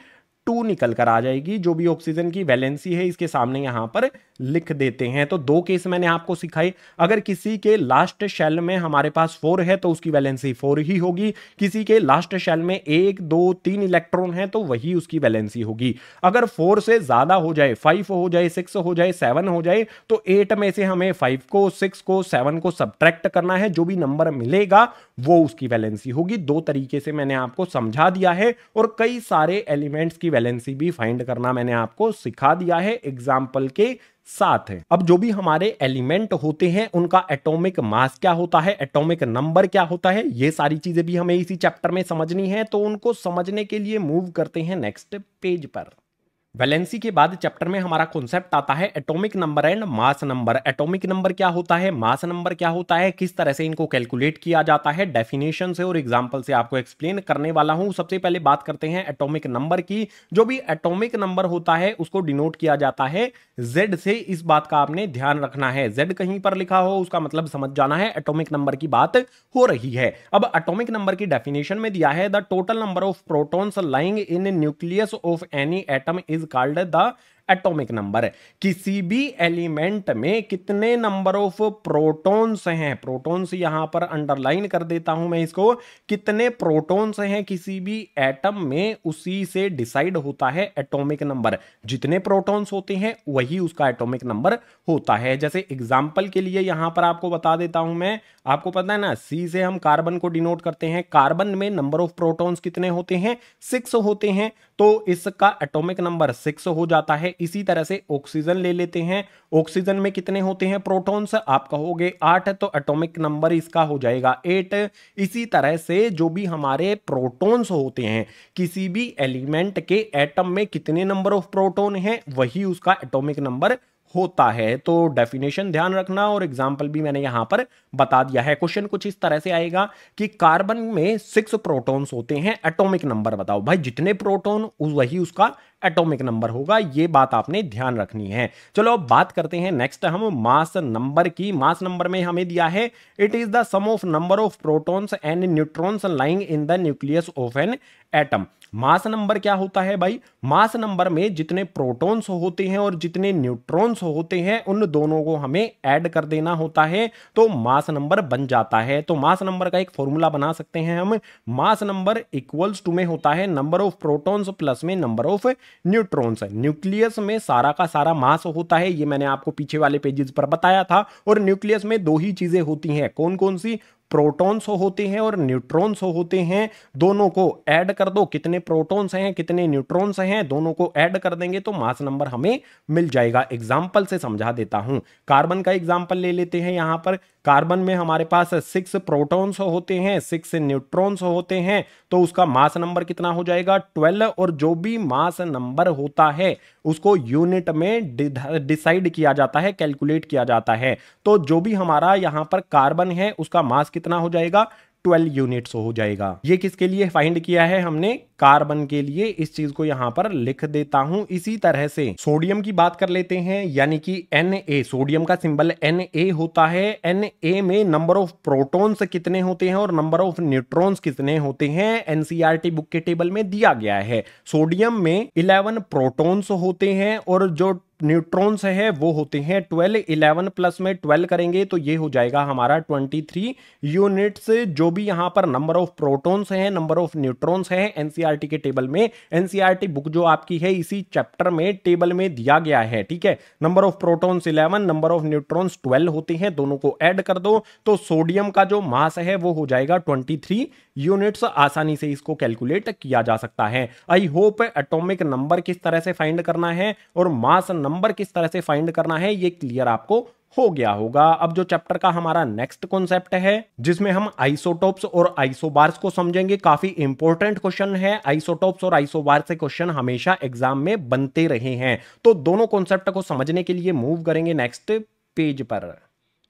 टू निकल कर आ जाएगी जो भी ऑक्सीजन की वैलेंसी है इसके सामने यहां पर लिख देते हैं तो दो केस मैंने आपको सिखाई अगर किसी के लास्ट शेल में हमारे पास फोर है तो उसकी वैलेंसी फोर ही होगी किसी के लास्ट शेल में एक दो तीन इलेक्ट्रॉन है तो वही उसकी वैलेंसी होगी अगर फोर से ज्यादा हो जाए फाइव हो जाए सिक्स हो जाए सेवन हो जाए तो एट में से हमें फाइव को सिक्स को सेवन को सब्ट्रैक्ट करना है जो भी नंबर मिलेगा वो उसकी वैलेंसी होगी दो तरीके से मैंने आपको समझा दिया है और कई सारे एलिमेंट्स की वैलेंसी भी फाइंड करना मैंने आपको सिखा दिया है एग्जाम्पल के साथ है अब जो भी हमारे एलिमेंट होते हैं उनका एटॉमिक मास क्या होता है एटॉमिक नंबर क्या होता है ये सारी चीजें भी हमें इसी चैप्टर में समझनी है तो उनको समझने के लिए मूव करते हैं नेक्स्ट पेज पर वैलेंसी के बाद चैप्टर में हमारा कॉन्सेप्ट आता है atomic number and mass number atomic number क्या होता है मास नंबर क्या होता है किस तरह से इनको कैलकुलेट किया जाता है डेफिनेशन से और एग्जांपल से आपको एक्सप्लेन करने वाला हूं सबसे पहले बात करते हैं एटॉमिक नंबर की जो भी एटॉमिक नंबर होता है उसको डिनोट किया जाता है जेड से इस बात का आपने ध्यान रखना है जेड कहीं पर लिखा हो उसका मतलब समझ जाना है एटोमिक नंबर की बात हो रही है अब अटोमिक नंबर की डेफिनेशन में दिया है the total number of protons lying in nucleus of any atom is called the atomic number किसी भी एलिमेंट में कितने नंबर ऑफ प्रोटॉन्स हैं प्रोटॉन्स यहां पर अंडरलाइन कर देता हूं मैं इसको कितने प्रोटॉन्स हैं किसी भी एटम में उसी से डिसाइड होता है एटॉमिक नंबर जितने प्रोटॉन्स होते हैं वही उसका एटॉमिक नंबर होता है जैसे एग्जाम्पल के लिए यहां पर आपको बता देता हूं मैं आपको पता है ना सी से हम कार्बन को डिनोट करते हैं कार्बन में नंबर ऑफ प्रोटोन्स कितने होते हैं सिक्स होते हैं तो इसका एटोमिक नंबर सिक्स हो जाता है इसी तरह से ऑक्सीजन ले लेते हैं ऑक्सीजन में कितने होते हैं प्रोटॉन्स आप कहोगे आठ तो एटॉमिक नंबर इसका हो जाएगा एट इसी तरह से जो भी हमारे प्रोटॉन्स होते हैं किसी भी एलिमेंट के एटम में कितने नंबर ऑफ प्रोटोन है वही उसका एटोमिक नंबर होता है तो डेफिनेशन ध्यान रखना और एग्जाम्पल भी मैंने यहां पर बता दिया है क्वेश्चन कुछ इस तरह से आएगा कि कार्बन में सिक्स प्रोटॉन्स होते हैं एटॉमिक नंबर बताओ भाई जितने प्रोटॉन वही उसका एटॉमिक नंबर होगा ये बात आपने ध्यान रखनी है चलो अब बात करते हैं नेक्स्ट हम मास नंबर की मास नंबर में हमें दिया है it is the sum of number of protons and neutrons lying in the nucleus of an atom mass number क्या होता है भाई मास नंबर में जितने प्रोटॉन्स होते हैं और जितने न्यूट्रॉन्स होते हैं उन दोनों को हमें ऐड कर देना होता है तो मास नंबर बन जाता है तो मास नंबर का एक फॉर्मूला बना सकते हैं हम मास नंबर इक्वल्स टू में होता है नंबर ऑफ प्रोटॉन्स प्लस में नंबर ऑफ न्यूट्रॉन्स न्यूक्लियस में सारा का सारा मास होता है ये मैंने आपको पीछे वाले पेजेस पर बताया था और न्यूक्लियस में दो ही चीजें होती हैं कौन कौन सी प्रोटॉन्स होते हैं और न्यूट्रॉन्स होते हैं दोनों को ऐड कर दो कितने प्रोटॉन्स हैं कितने न्यूट्रॉन्स हैं दोनों को ऐड कर देंगे तो मास नंबर हमें मिल जाएगा एग्जाम्पल से समझा देता हूं कार्बन का एग्जाम्पल ले लेते हैं यहां पर कार्बन में हमारे पास सिक्स प्रोटॉन्स होते हैं सिक्स न्यूट्रॉन्स होते हैं तो उसका मास नंबर कितना हो जाएगा ट्वेल्व और जो भी मास नंबर होता है उसको यूनिट में डिसाइड किया जाता है कैलकुलेट किया जाता है तो जो भी हमारा यहाँ पर कार्बन है उसका मास कितना हो जाएगा ट्वेल्व यूनिट्स हो जाएगा ये किसके लिए फाइंड किया है हमने कार्बन के लिए इस चीज को यहाँ पर लिख देता हूं इसी तरह से सोडियम की बात कर लेते हैं यानी कि Na सोडियम का सिंबल Na होता है Na में नंबर ऑफ प्रोटॉन्स कितने होते हैं और नंबर ऑफ न्यूट्रॉन्स कितने होते हैं एनसीईआरटी बुक e के टेबल में दिया गया है सोडियम में 11 प्रोटॉन्स होते हैं और जो न्यूट्रॉन्स है वो होते हैं ट्वेल्व इलेवन प्लस में ट्वेल्व करेंगे तो ये हो जाएगा हमारा ट्वेंटी थ्री यूनिट्स जो भी यहाँ पर नंबर ऑफ प्रोटॉन्स हैं नंबर ऑफ न्यूट्रॉन्स हैं एनसीईआरटी e के टेबल में एनसीईआरटी e बुक जो आपकी है इसी चैप्टर में टेबल में दिया गया है ठीक है number of protons eleven number of neutrons twelve होते हैं दोनों को एड कर दो तो सोडियम का जो मास है वो हो जाएगा ट्वेंटी थ्री यूनिट्स आसानी से इसको कैलकुलेट किया जा सकता है आई होप एटोमिक नंबर किस तरह से फाइंड करना है और मास नंबर किस तरह से फाइंड करना है ये क्लियर आपको हो गया होगा अब जो चैप्टर का हमारा नेक्स्ट कॉन्सेप्ट है जिसमें हम आइसोटोप्स और आइसोबार्स को समझेंगे काफी इंपॉर्टेंट क्वेश्चन है आइसोटोप्स और आइसोबार्स से क्वेश्चन हमेशा एग्जाम में बनते रहे हैं तो दोनों कॉन्सेप्ट को समझने के लिए मूव करेंगे नेक्स्ट पेज पर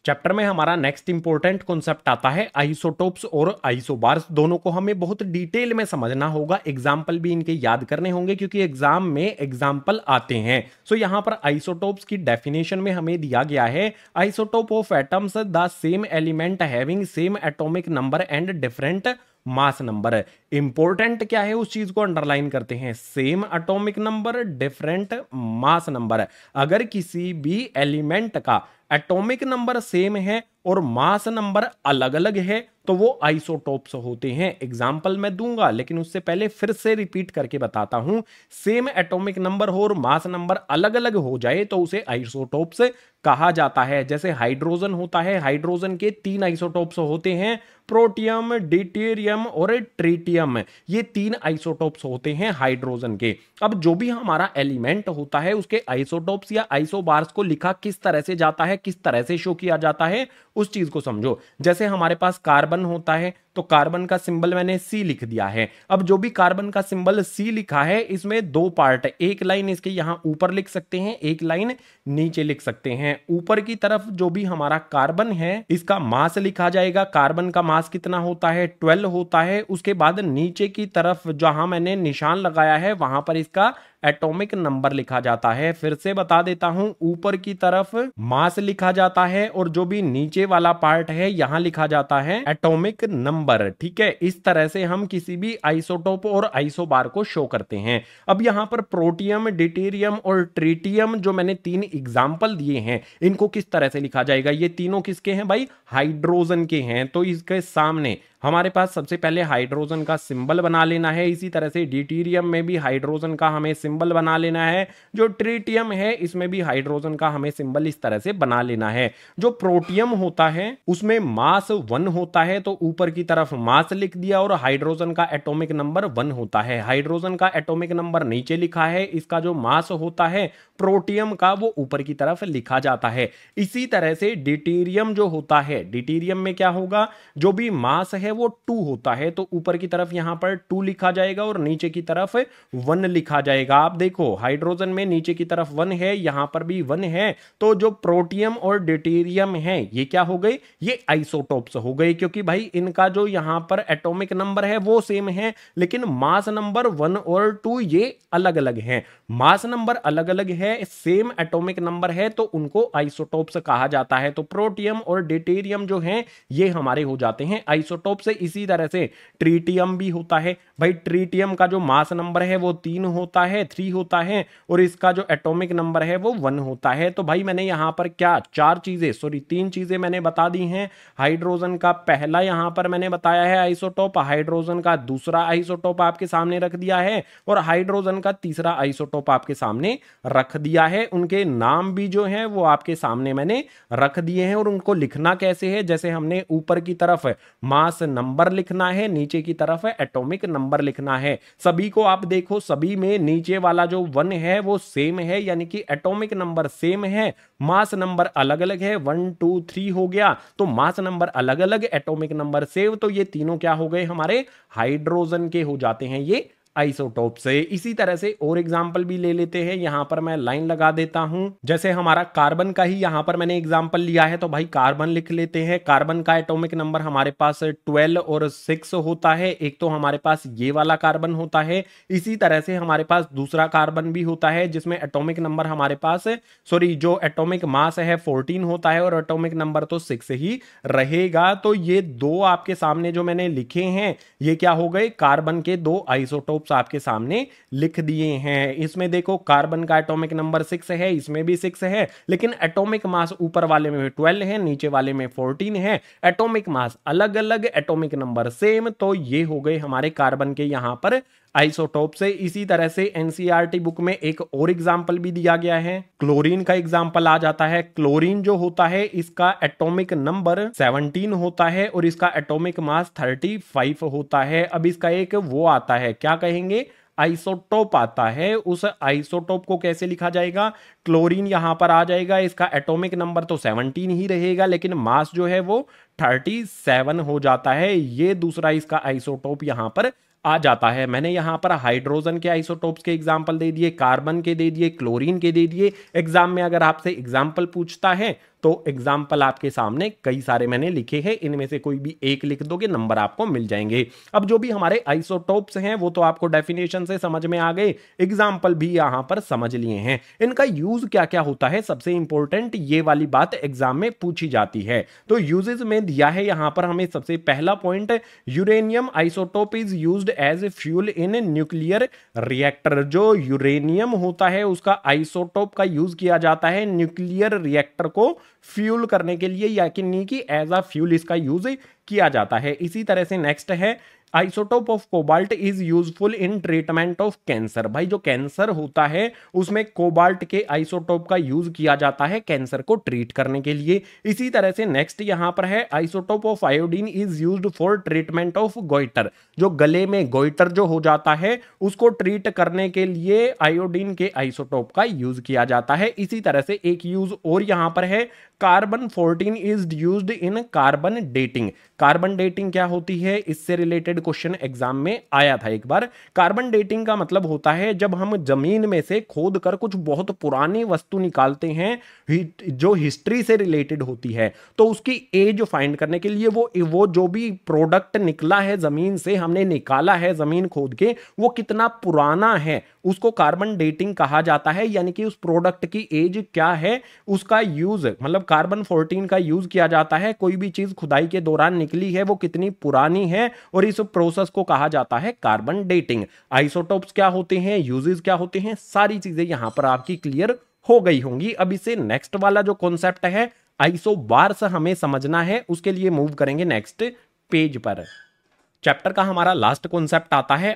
चैप्टर में हमारा नेक्स्ट इंपॉर्टेंट कॉन्सेप्ट आता है आइसोटोप्स और आइसोबार्स दोनों को हमें बहुत डिटेल में समझना होगा एग्जाम्पल भी इनके याद करने होंगे क्योंकि एग्जाम में एग्जाम्पल आते हैं सो so, यहाँ पर आइसोटोप्स की डेफिनेशन में हमें दिया गया है isotope of atoms the same element having same atomic number and different mass number important क्या है उस चीज को अंडरलाइन करते हैं same atomic number different mass number अगर किसी भी एलिमेंट का एटॉमिक नंबर सेम है और मास नंबर अलग अलग है तो वो आइसोटोप्स होते हैं एग्जाम्पल मैं दूंगा लेकिन उससे पहले फिर से रिपीट करके बताता हूं सेम एटॉमिक नंबर हो और मास नंबर अलग अलग हो जाए तो उसे आइसोटोप्स कहा जाता है जैसे हाइड्रोजन होता है हाइड्रोजन के तीन आइसोटोप्स होते हैं प्रोटियम डिटेरियम और ट्रिटियम ये तीन आइसोटोप्स होते हैं हाइड्रोजन के अब जो भी हमारा एलिमेंट होता है उसके आइसोटोप्स या आइसोबार्स को लिखा किस तरह से जाता है किस तरह से शो किया जाता है उस चीज को समझो जैसे हमारे पास कार्बन कार्बन होता है तो कार्बन का सिंबल मैंने सी लिख दिया है अब जो भी कार्बन का सिंबल सी लिखा है इसमें दो पार्ट एक लाइन इसके यहां ऊपर लिख सकते हैं एक लाइन नीचे लिख सकते हैं ऊपर की तरफ जो भी हमारा कार्बन है इसका मास लिखा जाएगा कार्बन का मास कितना होता है ट्वेल्व होता है उसके बाद नीचे की तरफ जहां मैंने निशान लगाया है वहां पर इसका एटॉमिक नंबर लिखा जाता है फिर से बता देता हूं ऊपर की तरफ मास लिखा जाता है और जो भी नीचे वाला पार्ट है यहां लिखा जाता है एटॉमिक नंबर ठीक है इस तरह से हम किसी भी आइसोटोप और आइसोबार को शो करते हैं अब यहां पर प्रोटियम डिटेरियम और ट्रिटियम जो मैंने तीन एग्जाम्पल दिए हैं इनको किस तरह से लिखा जाएगा ये तीनों किसके हैं भाई हाइड्रोजन के हैं तो इसके सामने हमारे पास सबसे पहले हाइड्रोजन का सिंबल बना लेना है इसी तरह से डिटीरियम में भी हाइड्रोजन का हमें सिंबल बना लेना है जो ट्रीटियम है इसमें भी हाइड्रोजन का हमें सिंबल इस तरह से बना लेना है जो प्रोटियम होता है उसमें मास वन होता है तो ऊपर की तरफ मास लिख दिया और हाइड्रोजन का एटोमिक नंबर वन होता है हाइड्रोजन का एटोमिक नंबर नीचे लिखा है इसका जो मास होता है प्रोटियम का वो ऊपर की तरफ लिखा जाता है इसी तरह से डिटीरियम जो होता है डिटीरियम में क्या होगा जो भी मास है वो टू होता है तो ऊपर की तरफ यहां पर टू लिखा जाएगा और नीचे की तरफ वन लिखा जाएगा आप देखो हाइड्रोजन में नीचे की तरफ वन है यहां पर भी वन है तो जो प्रोटियम और डिटीरियम है ये क्या हो गई ये आइसोटोप्स हो गए क्योंकि भाई इनका जो यहां पर एटोमिक नंबर है वो सेम है लेकिन मास नंबर वन और टू ये अलग अलग हैं मास नंबर अलग अलग है है सेम एटॉमिक नंबर है तो उनको आइसोटोप्स कहा जाता है तो प्रोटियम और डिटेरियम जो है ये हमारे हो जाते हैं आइसोटोप इसी तरह से ट्रीटियम भी होता है भाई ट्रीटियम का जो मास नंबर है वो तीन होता है थ्री होता है और इसका जो एटोमिक नंबर है वो वन होता है तो भाई मैंने यहाँ पर क्या चार चीजें सॉरी तीन चीजें मैंने बता दी हैं हाइड्रोजन का पहला यहाँ पर मैंने बताया है आइसोटोप हाइड्रोजन का दूसरा आइसोटोप आपके सामने रख दिया है और हाइड्रोजन का तीसरा आइसोटोप आपके सामने रख रख दिया है उनके नाम भी जो हैं वो आपके सामने मैंने रख दिए हैं और उनको लिखना कैसे है जैसे हमने ऊपर की तरफ मास नंबर लिखना है नीचे की तरफ एटॉमिक नंबर लिखना है सभी को आप देखो सभी में नीचे वाला जो वन है वो सेम है यानी कि एटोमिक नंबर सेम है मास नंबर अलग अलग है वन टू थ्री हो गया तो मास नंबर अलग अलग एटोमिक नंबर सेव तो ये तीनों क्या हो गए हमारे हाइड्रोजन के हो जाते हैं ये आइसोटोप से इसी तरह से और एग्जाम्पल भी ले लेते हैं यहाँ पर मैं लाइन लगा देता हूँ जैसे हमारा कार्बन का ही यहाँ पर मैंने एग्जाम्पल लिया है तो भाई कार्बन लिख लेते हैं कार्बन का एटोमिक नंबर हमारे पास ट्वेल्व और सिक्स होता है एक तो हमारे पास ये वाला कार्बन होता है इसी तरह से हमारे पास दूसरा कार्बन भी होता है जिसमें एटोमिक नंबर हमारे पास सॉरी जो एटोमिक मास है फोर्टीन होता है और एटोमिक नंबर तो सिक्स ही रहेगा तो ये दो आपके सामने जो मैंने लिखे हैं ये क्या हो गए कार्बन के दो आइसोटोप ग्रुप्स आपके सामने लिख दिए हैं इसमें देखो कार्बन का एटॉमिक नंबर सिक्स है इसमें भी सिक्स है लेकिन एटॉमिक मास ऊपर वाले में ट्वेल्व है नीचे वाले में फोर्टीन है एटॉमिक मास अलग अलग एटॉमिक नंबर सेम तो ये हो गए हमारे कार्बन के यहाँ पर आइसोटोप से इसी तरह से एनसीईआरटी e बुक में एक और एग्जाम्पल भी दिया गया है क्लोरीन का एग्जाम्पल आ जाता है क्लोरीन जो होता है इसका एटोमिक नंबर 17 होता है और इसका एटोमिक मास 35 होता है अब इसका एक वो आता है क्या कहेंगे आइसोटोप आता है उस आइसोटोप को कैसे लिखा जाएगा क्लोरीन यहां पर आ जाएगा इसका एटॉमिक नंबर तो 17 ही रहेगा लेकिन मास जो है वो 37 हो जाता है ये दूसरा इसका आइसोटोप यहां पर आ जाता है मैंने यहाँ पर हाइड्रोजन के आइसोटोप्स के एग्जाम्पल दे दिए कार्बन के दे दिए क्लोरीन के दे दिए एग्जाम में अगर आपसे एग्जाम्पल पूछता है तो एग्जाम्पल आपके सामने कई सारे मैंने लिखे हैं इनमें से कोई भी एक लिख दोगे नंबर आपको मिल जाएंगे अब जो भी हमारे आइसोटोप्स हैं वो तो आपको डेफिनेशन से समझ में आ गए एग्जाम्पल भी यहां पर समझ लिए हैं इनका यूज क्या क्या होता है सबसे इंपॉर्टेंट ये वाली बात एग्जाम में पूछी जाती है तो यूजेज में दिया है यहां पर हमें सबसे पहला point uranium isotope is use as a fuel in nuclear reactor जो यूरेनियम होता है उसका आइसोटोप का यूज किया जाता है न्यूक्लियर रिएक्टर को फ्यूल करने के लिए यानी कि एज आ फ्यूल इसका यूज किया जाता है इसी तरह से नेक्स्ट है isotope of cobalt is useful in treatment of cancer भाई जो कैंसर होता है उसमें कोबाल्ट के आइसोटोप का यूज किया जाता है कैंसर को ट्रीट करने के लिए इसी तरह से नेक्स्ट यहां पर है isotope of iodine is use for treatment of goiter जो गले में गोइटर जो हो जाता है उसको ट्रीट करने के लिए आयोडीन के आइसोटोप का यूज किया जाता है इसी तरह से एक यूज और यहां पर है carbon fourteen is use in carbon dating carbon dating क्या होती है इससे रिलेटेड क्वेश्चन एग्जाम में आया था एक बार कार्बन डेटिंग का मतलब होता है जब हम जमीन में से खोद कर कुछ बहुत पुरानी वस्तु निकालते हैं जो हिस्ट्री से रिलेटेड होती है तो उसकी एज फाइंड करने के लिए वो वो जो भी प्रोडक्ट निकला है जमीन से हमने निकाला है जमीन खोद के वो कितना पुराना है उसको कार्बन डेटिंग कहा जाता है यानी कि उस प्रोडक्ट की एज क्या है उसका यूज मतलब कार्बन फोर्टीन का यूज किया जाता है कोई भी चीज खुदाई के दौरान निकली है वो कितनी पुरानी है और इस प्रोसेस को कहा जाता है कार्बन डेटिंग आइसोटोप्स क्या होते हैं यूजेस क्या होते हैं सारी चीजें यहां पर आपकी क्लियर हो गई होंगी अब इसे नेक्स्ट वाला जो कॉन्सेप्ट है आइसो बार हमें समझना है उसके लिए मूव करेंगे नेक्स्ट पेज पर चैप्टर का हमारा लास्ट कॉन्सेप्ट आता है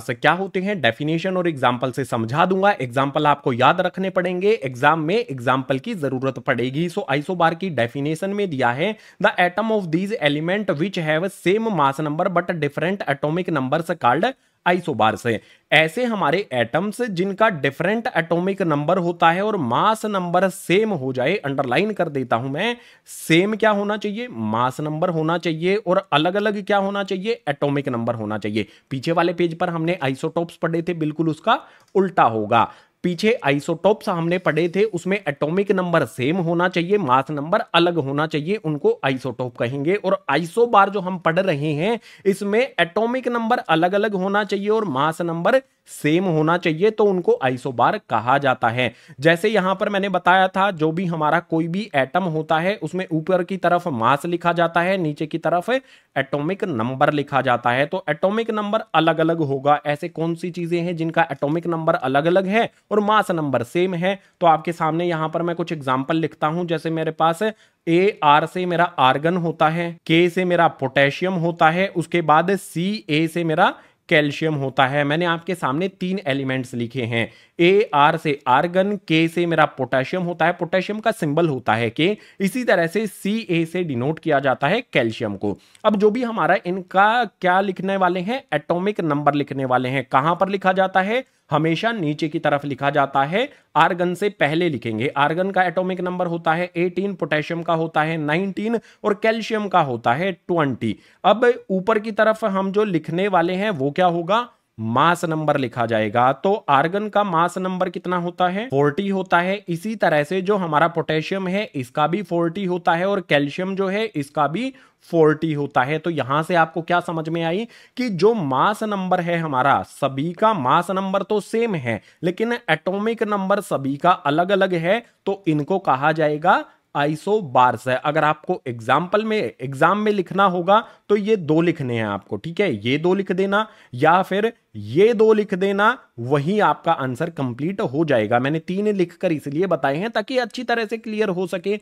से क्या होते हैं डेफिनेशन और एग्जाम्पल से समझा दूंगा एग्जाम्पल आपको याद रखने पड़ेंगे एग्जाम में एग्जाम्पल की जरूरत पड़ेगी सो आईसो आइसोबार की डेफिनेशन में दिया है the atom of these element which have same mass number but different atomic number called isobars हैं ऐसे हमारे एटम्स जिनका डिफरेंट एटॉमिक नंबर होता है और मास नंबर सेम हो जाए अंडरलाइन कर देता हूं मैं सेम क्या होना चाहिए मास नंबर होना चाहिए और अलग अलग क्या होना चाहिए एटॉमिक नंबर होना चाहिए पीछे वाले पेज पर हमने आइसोटॉप्स पढ़े थे बिल्कुल उसका उल्टा होगा पीछे आइसोटॉप हमने पढ़े थे उसमें एटॉमिक नंबर सेम होना चाहिए मास नंबर अलग होना चाहिए उनको आइसोटॉप कहेंगे और आइसोबार जो हम पढ़ रहे हैं इसमें एटॉमिक नंबर अलग अलग होना चाहिए और मास नंबर सेम होना चाहिए तो उनको आइसोबार कहा जाता है जैसे यहां पर मैंने बताया था जो भी हमारा कोई भी एटम होता है उसमें ऊपर की तरफ मास लिखा जाता है नीचे की तरफ एटॉमिक नंबर लिखा जाता है तो एटॉमिक नंबर अलग अलग होगा ऐसे कौन सी चीजें हैं जिनका एटॉमिक नंबर अलग अलग है और मास नंबर सेम है तो आपके सामने यहां पर मैं कुछ एग्जाम्पल लिखता हूं जैसे मेरे पास ए आर से मेरा आर्गन होता है के से मेरा पोटेशियम होता है उसके बाद सी ए से मेरा कैल्शियम होता है मैंने आपके सामने तीन एलिमेंट्स लिखे हैं ए आर से आर्गन के से मेरा पोटेशियम होता है पोटेशियम का सिंबल होता है के इसी तरह से सी ए से डिनोट किया जाता है कैल्शियम को अब जो भी हमारा इनका क्या लिखने वाले हैं एटॉमिक नंबर लिखने वाले हैं कहां पर लिखा जाता है हमेशा नीचे की तरफ लिखा जाता है आर्गन से पहले लिखेंगे आर्गन का एटॉमिक नंबर होता है 18 पोटेशियम का होता है 19 और कैल्शियम का होता है 20 अब ऊपर की तरफ हम जो लिखने वाले हैं वो क्या होगा मास नंबर लिखा जाएगा तो आर्गन का मास नंबर कितना होता है फोर्टी होता है इसी तरह से जो हमारा पोटेशियम है इसका भी फोर्टी होता है और कैल्शियम जो है इसका भी फोर्टी होता है तो यहां से आपको क्या समझ में आई कि जो मास नंबर है हमारा सभी का मास नंबर तो सेम है लेकिन एटॉमिक नंबर सभी का अलग अलग है तो इनको कहा जाएगा आईसो बार्स है अगर आपको एग्जाम्पल में एग्जाम में लिखना होगा तो ये दो लिखने हैं आपको ठीक है ये दो लिख देना या फिर ये दो लिख देना वही आपका आंसर कंप्लीट हो जाएगा मैंने तीन लिखकर इसलिए बताए हैं ताकि अच्छी तरह से क्लियर हो सके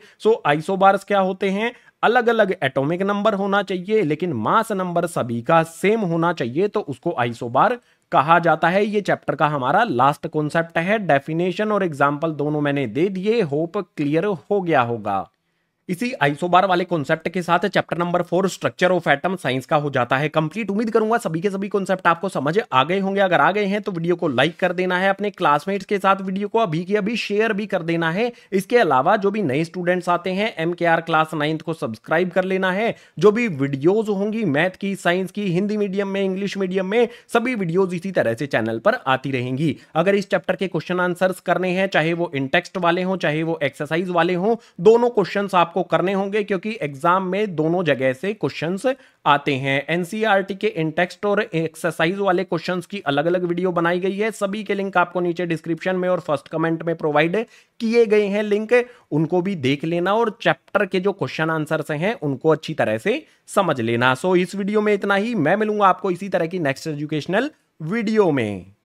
सो बार्स क्या होते हैं अलग अलग एटॉमिक नंबर होना चाहिए लेकिन मास नंबर सभी का सेम होना चाहिए तो उसको आइसोबार कहा जाता है ये चैप्टर का हमारा लास्ट कॉन्सेप्ट है डेफिनेशन और एग्जाम्पल दोनों मैंने दे दिए होप क्लियर हो गया होगा इसी आइसोबार वाले कॉन्सेप्ट के साथ chapter number four structure of atom science का हो जाता है कंप्लीट उम्मीद करूंगा सभी के सभी कॉन्सेप्ट आपको समझ आ गए होंगे अगर आ गए हैं तो वीडियो को लाइक कर देना है अपने क्लासमेट्स के साथ वीडियो को अभी की अभी शेयर भी कर देना है इसके अलावा जो भी नए स्टूडेंट्स आते हैं एम क्लास नाइन्थ को सब्सक्राइब कर लेना है जो भी वीडियोज होंगी मैथ की साइंस की हिंदी मीडियम में इंग्लिश मीडियम में सभी वीडियोज इसी तरह से चैनल पर आती रहेंगी अगर इस चैप्टर के क्वेश्चन आंसर करने हैं चाहे वो इंटेक्स्ट वाले हों चाहे वो एक्सरसाइज वाले हों दोनों क्वेश्चन आप आपको करने होंगे क्योंकि एग्जाम में दोनों जगह से क्वेश्चन आते हैं एनसीईआरटी e के इंटेक्सट और एक्सरसाइज वाले क्वेश्चन की अलग अलग वीडियो बनाई गई है सभी के लिंक आपको नीचे डिस्क्रिप्शन में और फर्स्ट कमेंट में प्रोवाइड किए गए हैं लिंक उनको भी देख लेना और चैप्टर के जो क्वेश्चन आंसर हैं उनको अच्छी तरह से समझ लेना सो so, इस वीडियो में इतना ही मैं मिलूंगा आपको इसी तरह की नेक्स्ट एजुकेशनल वीडियो में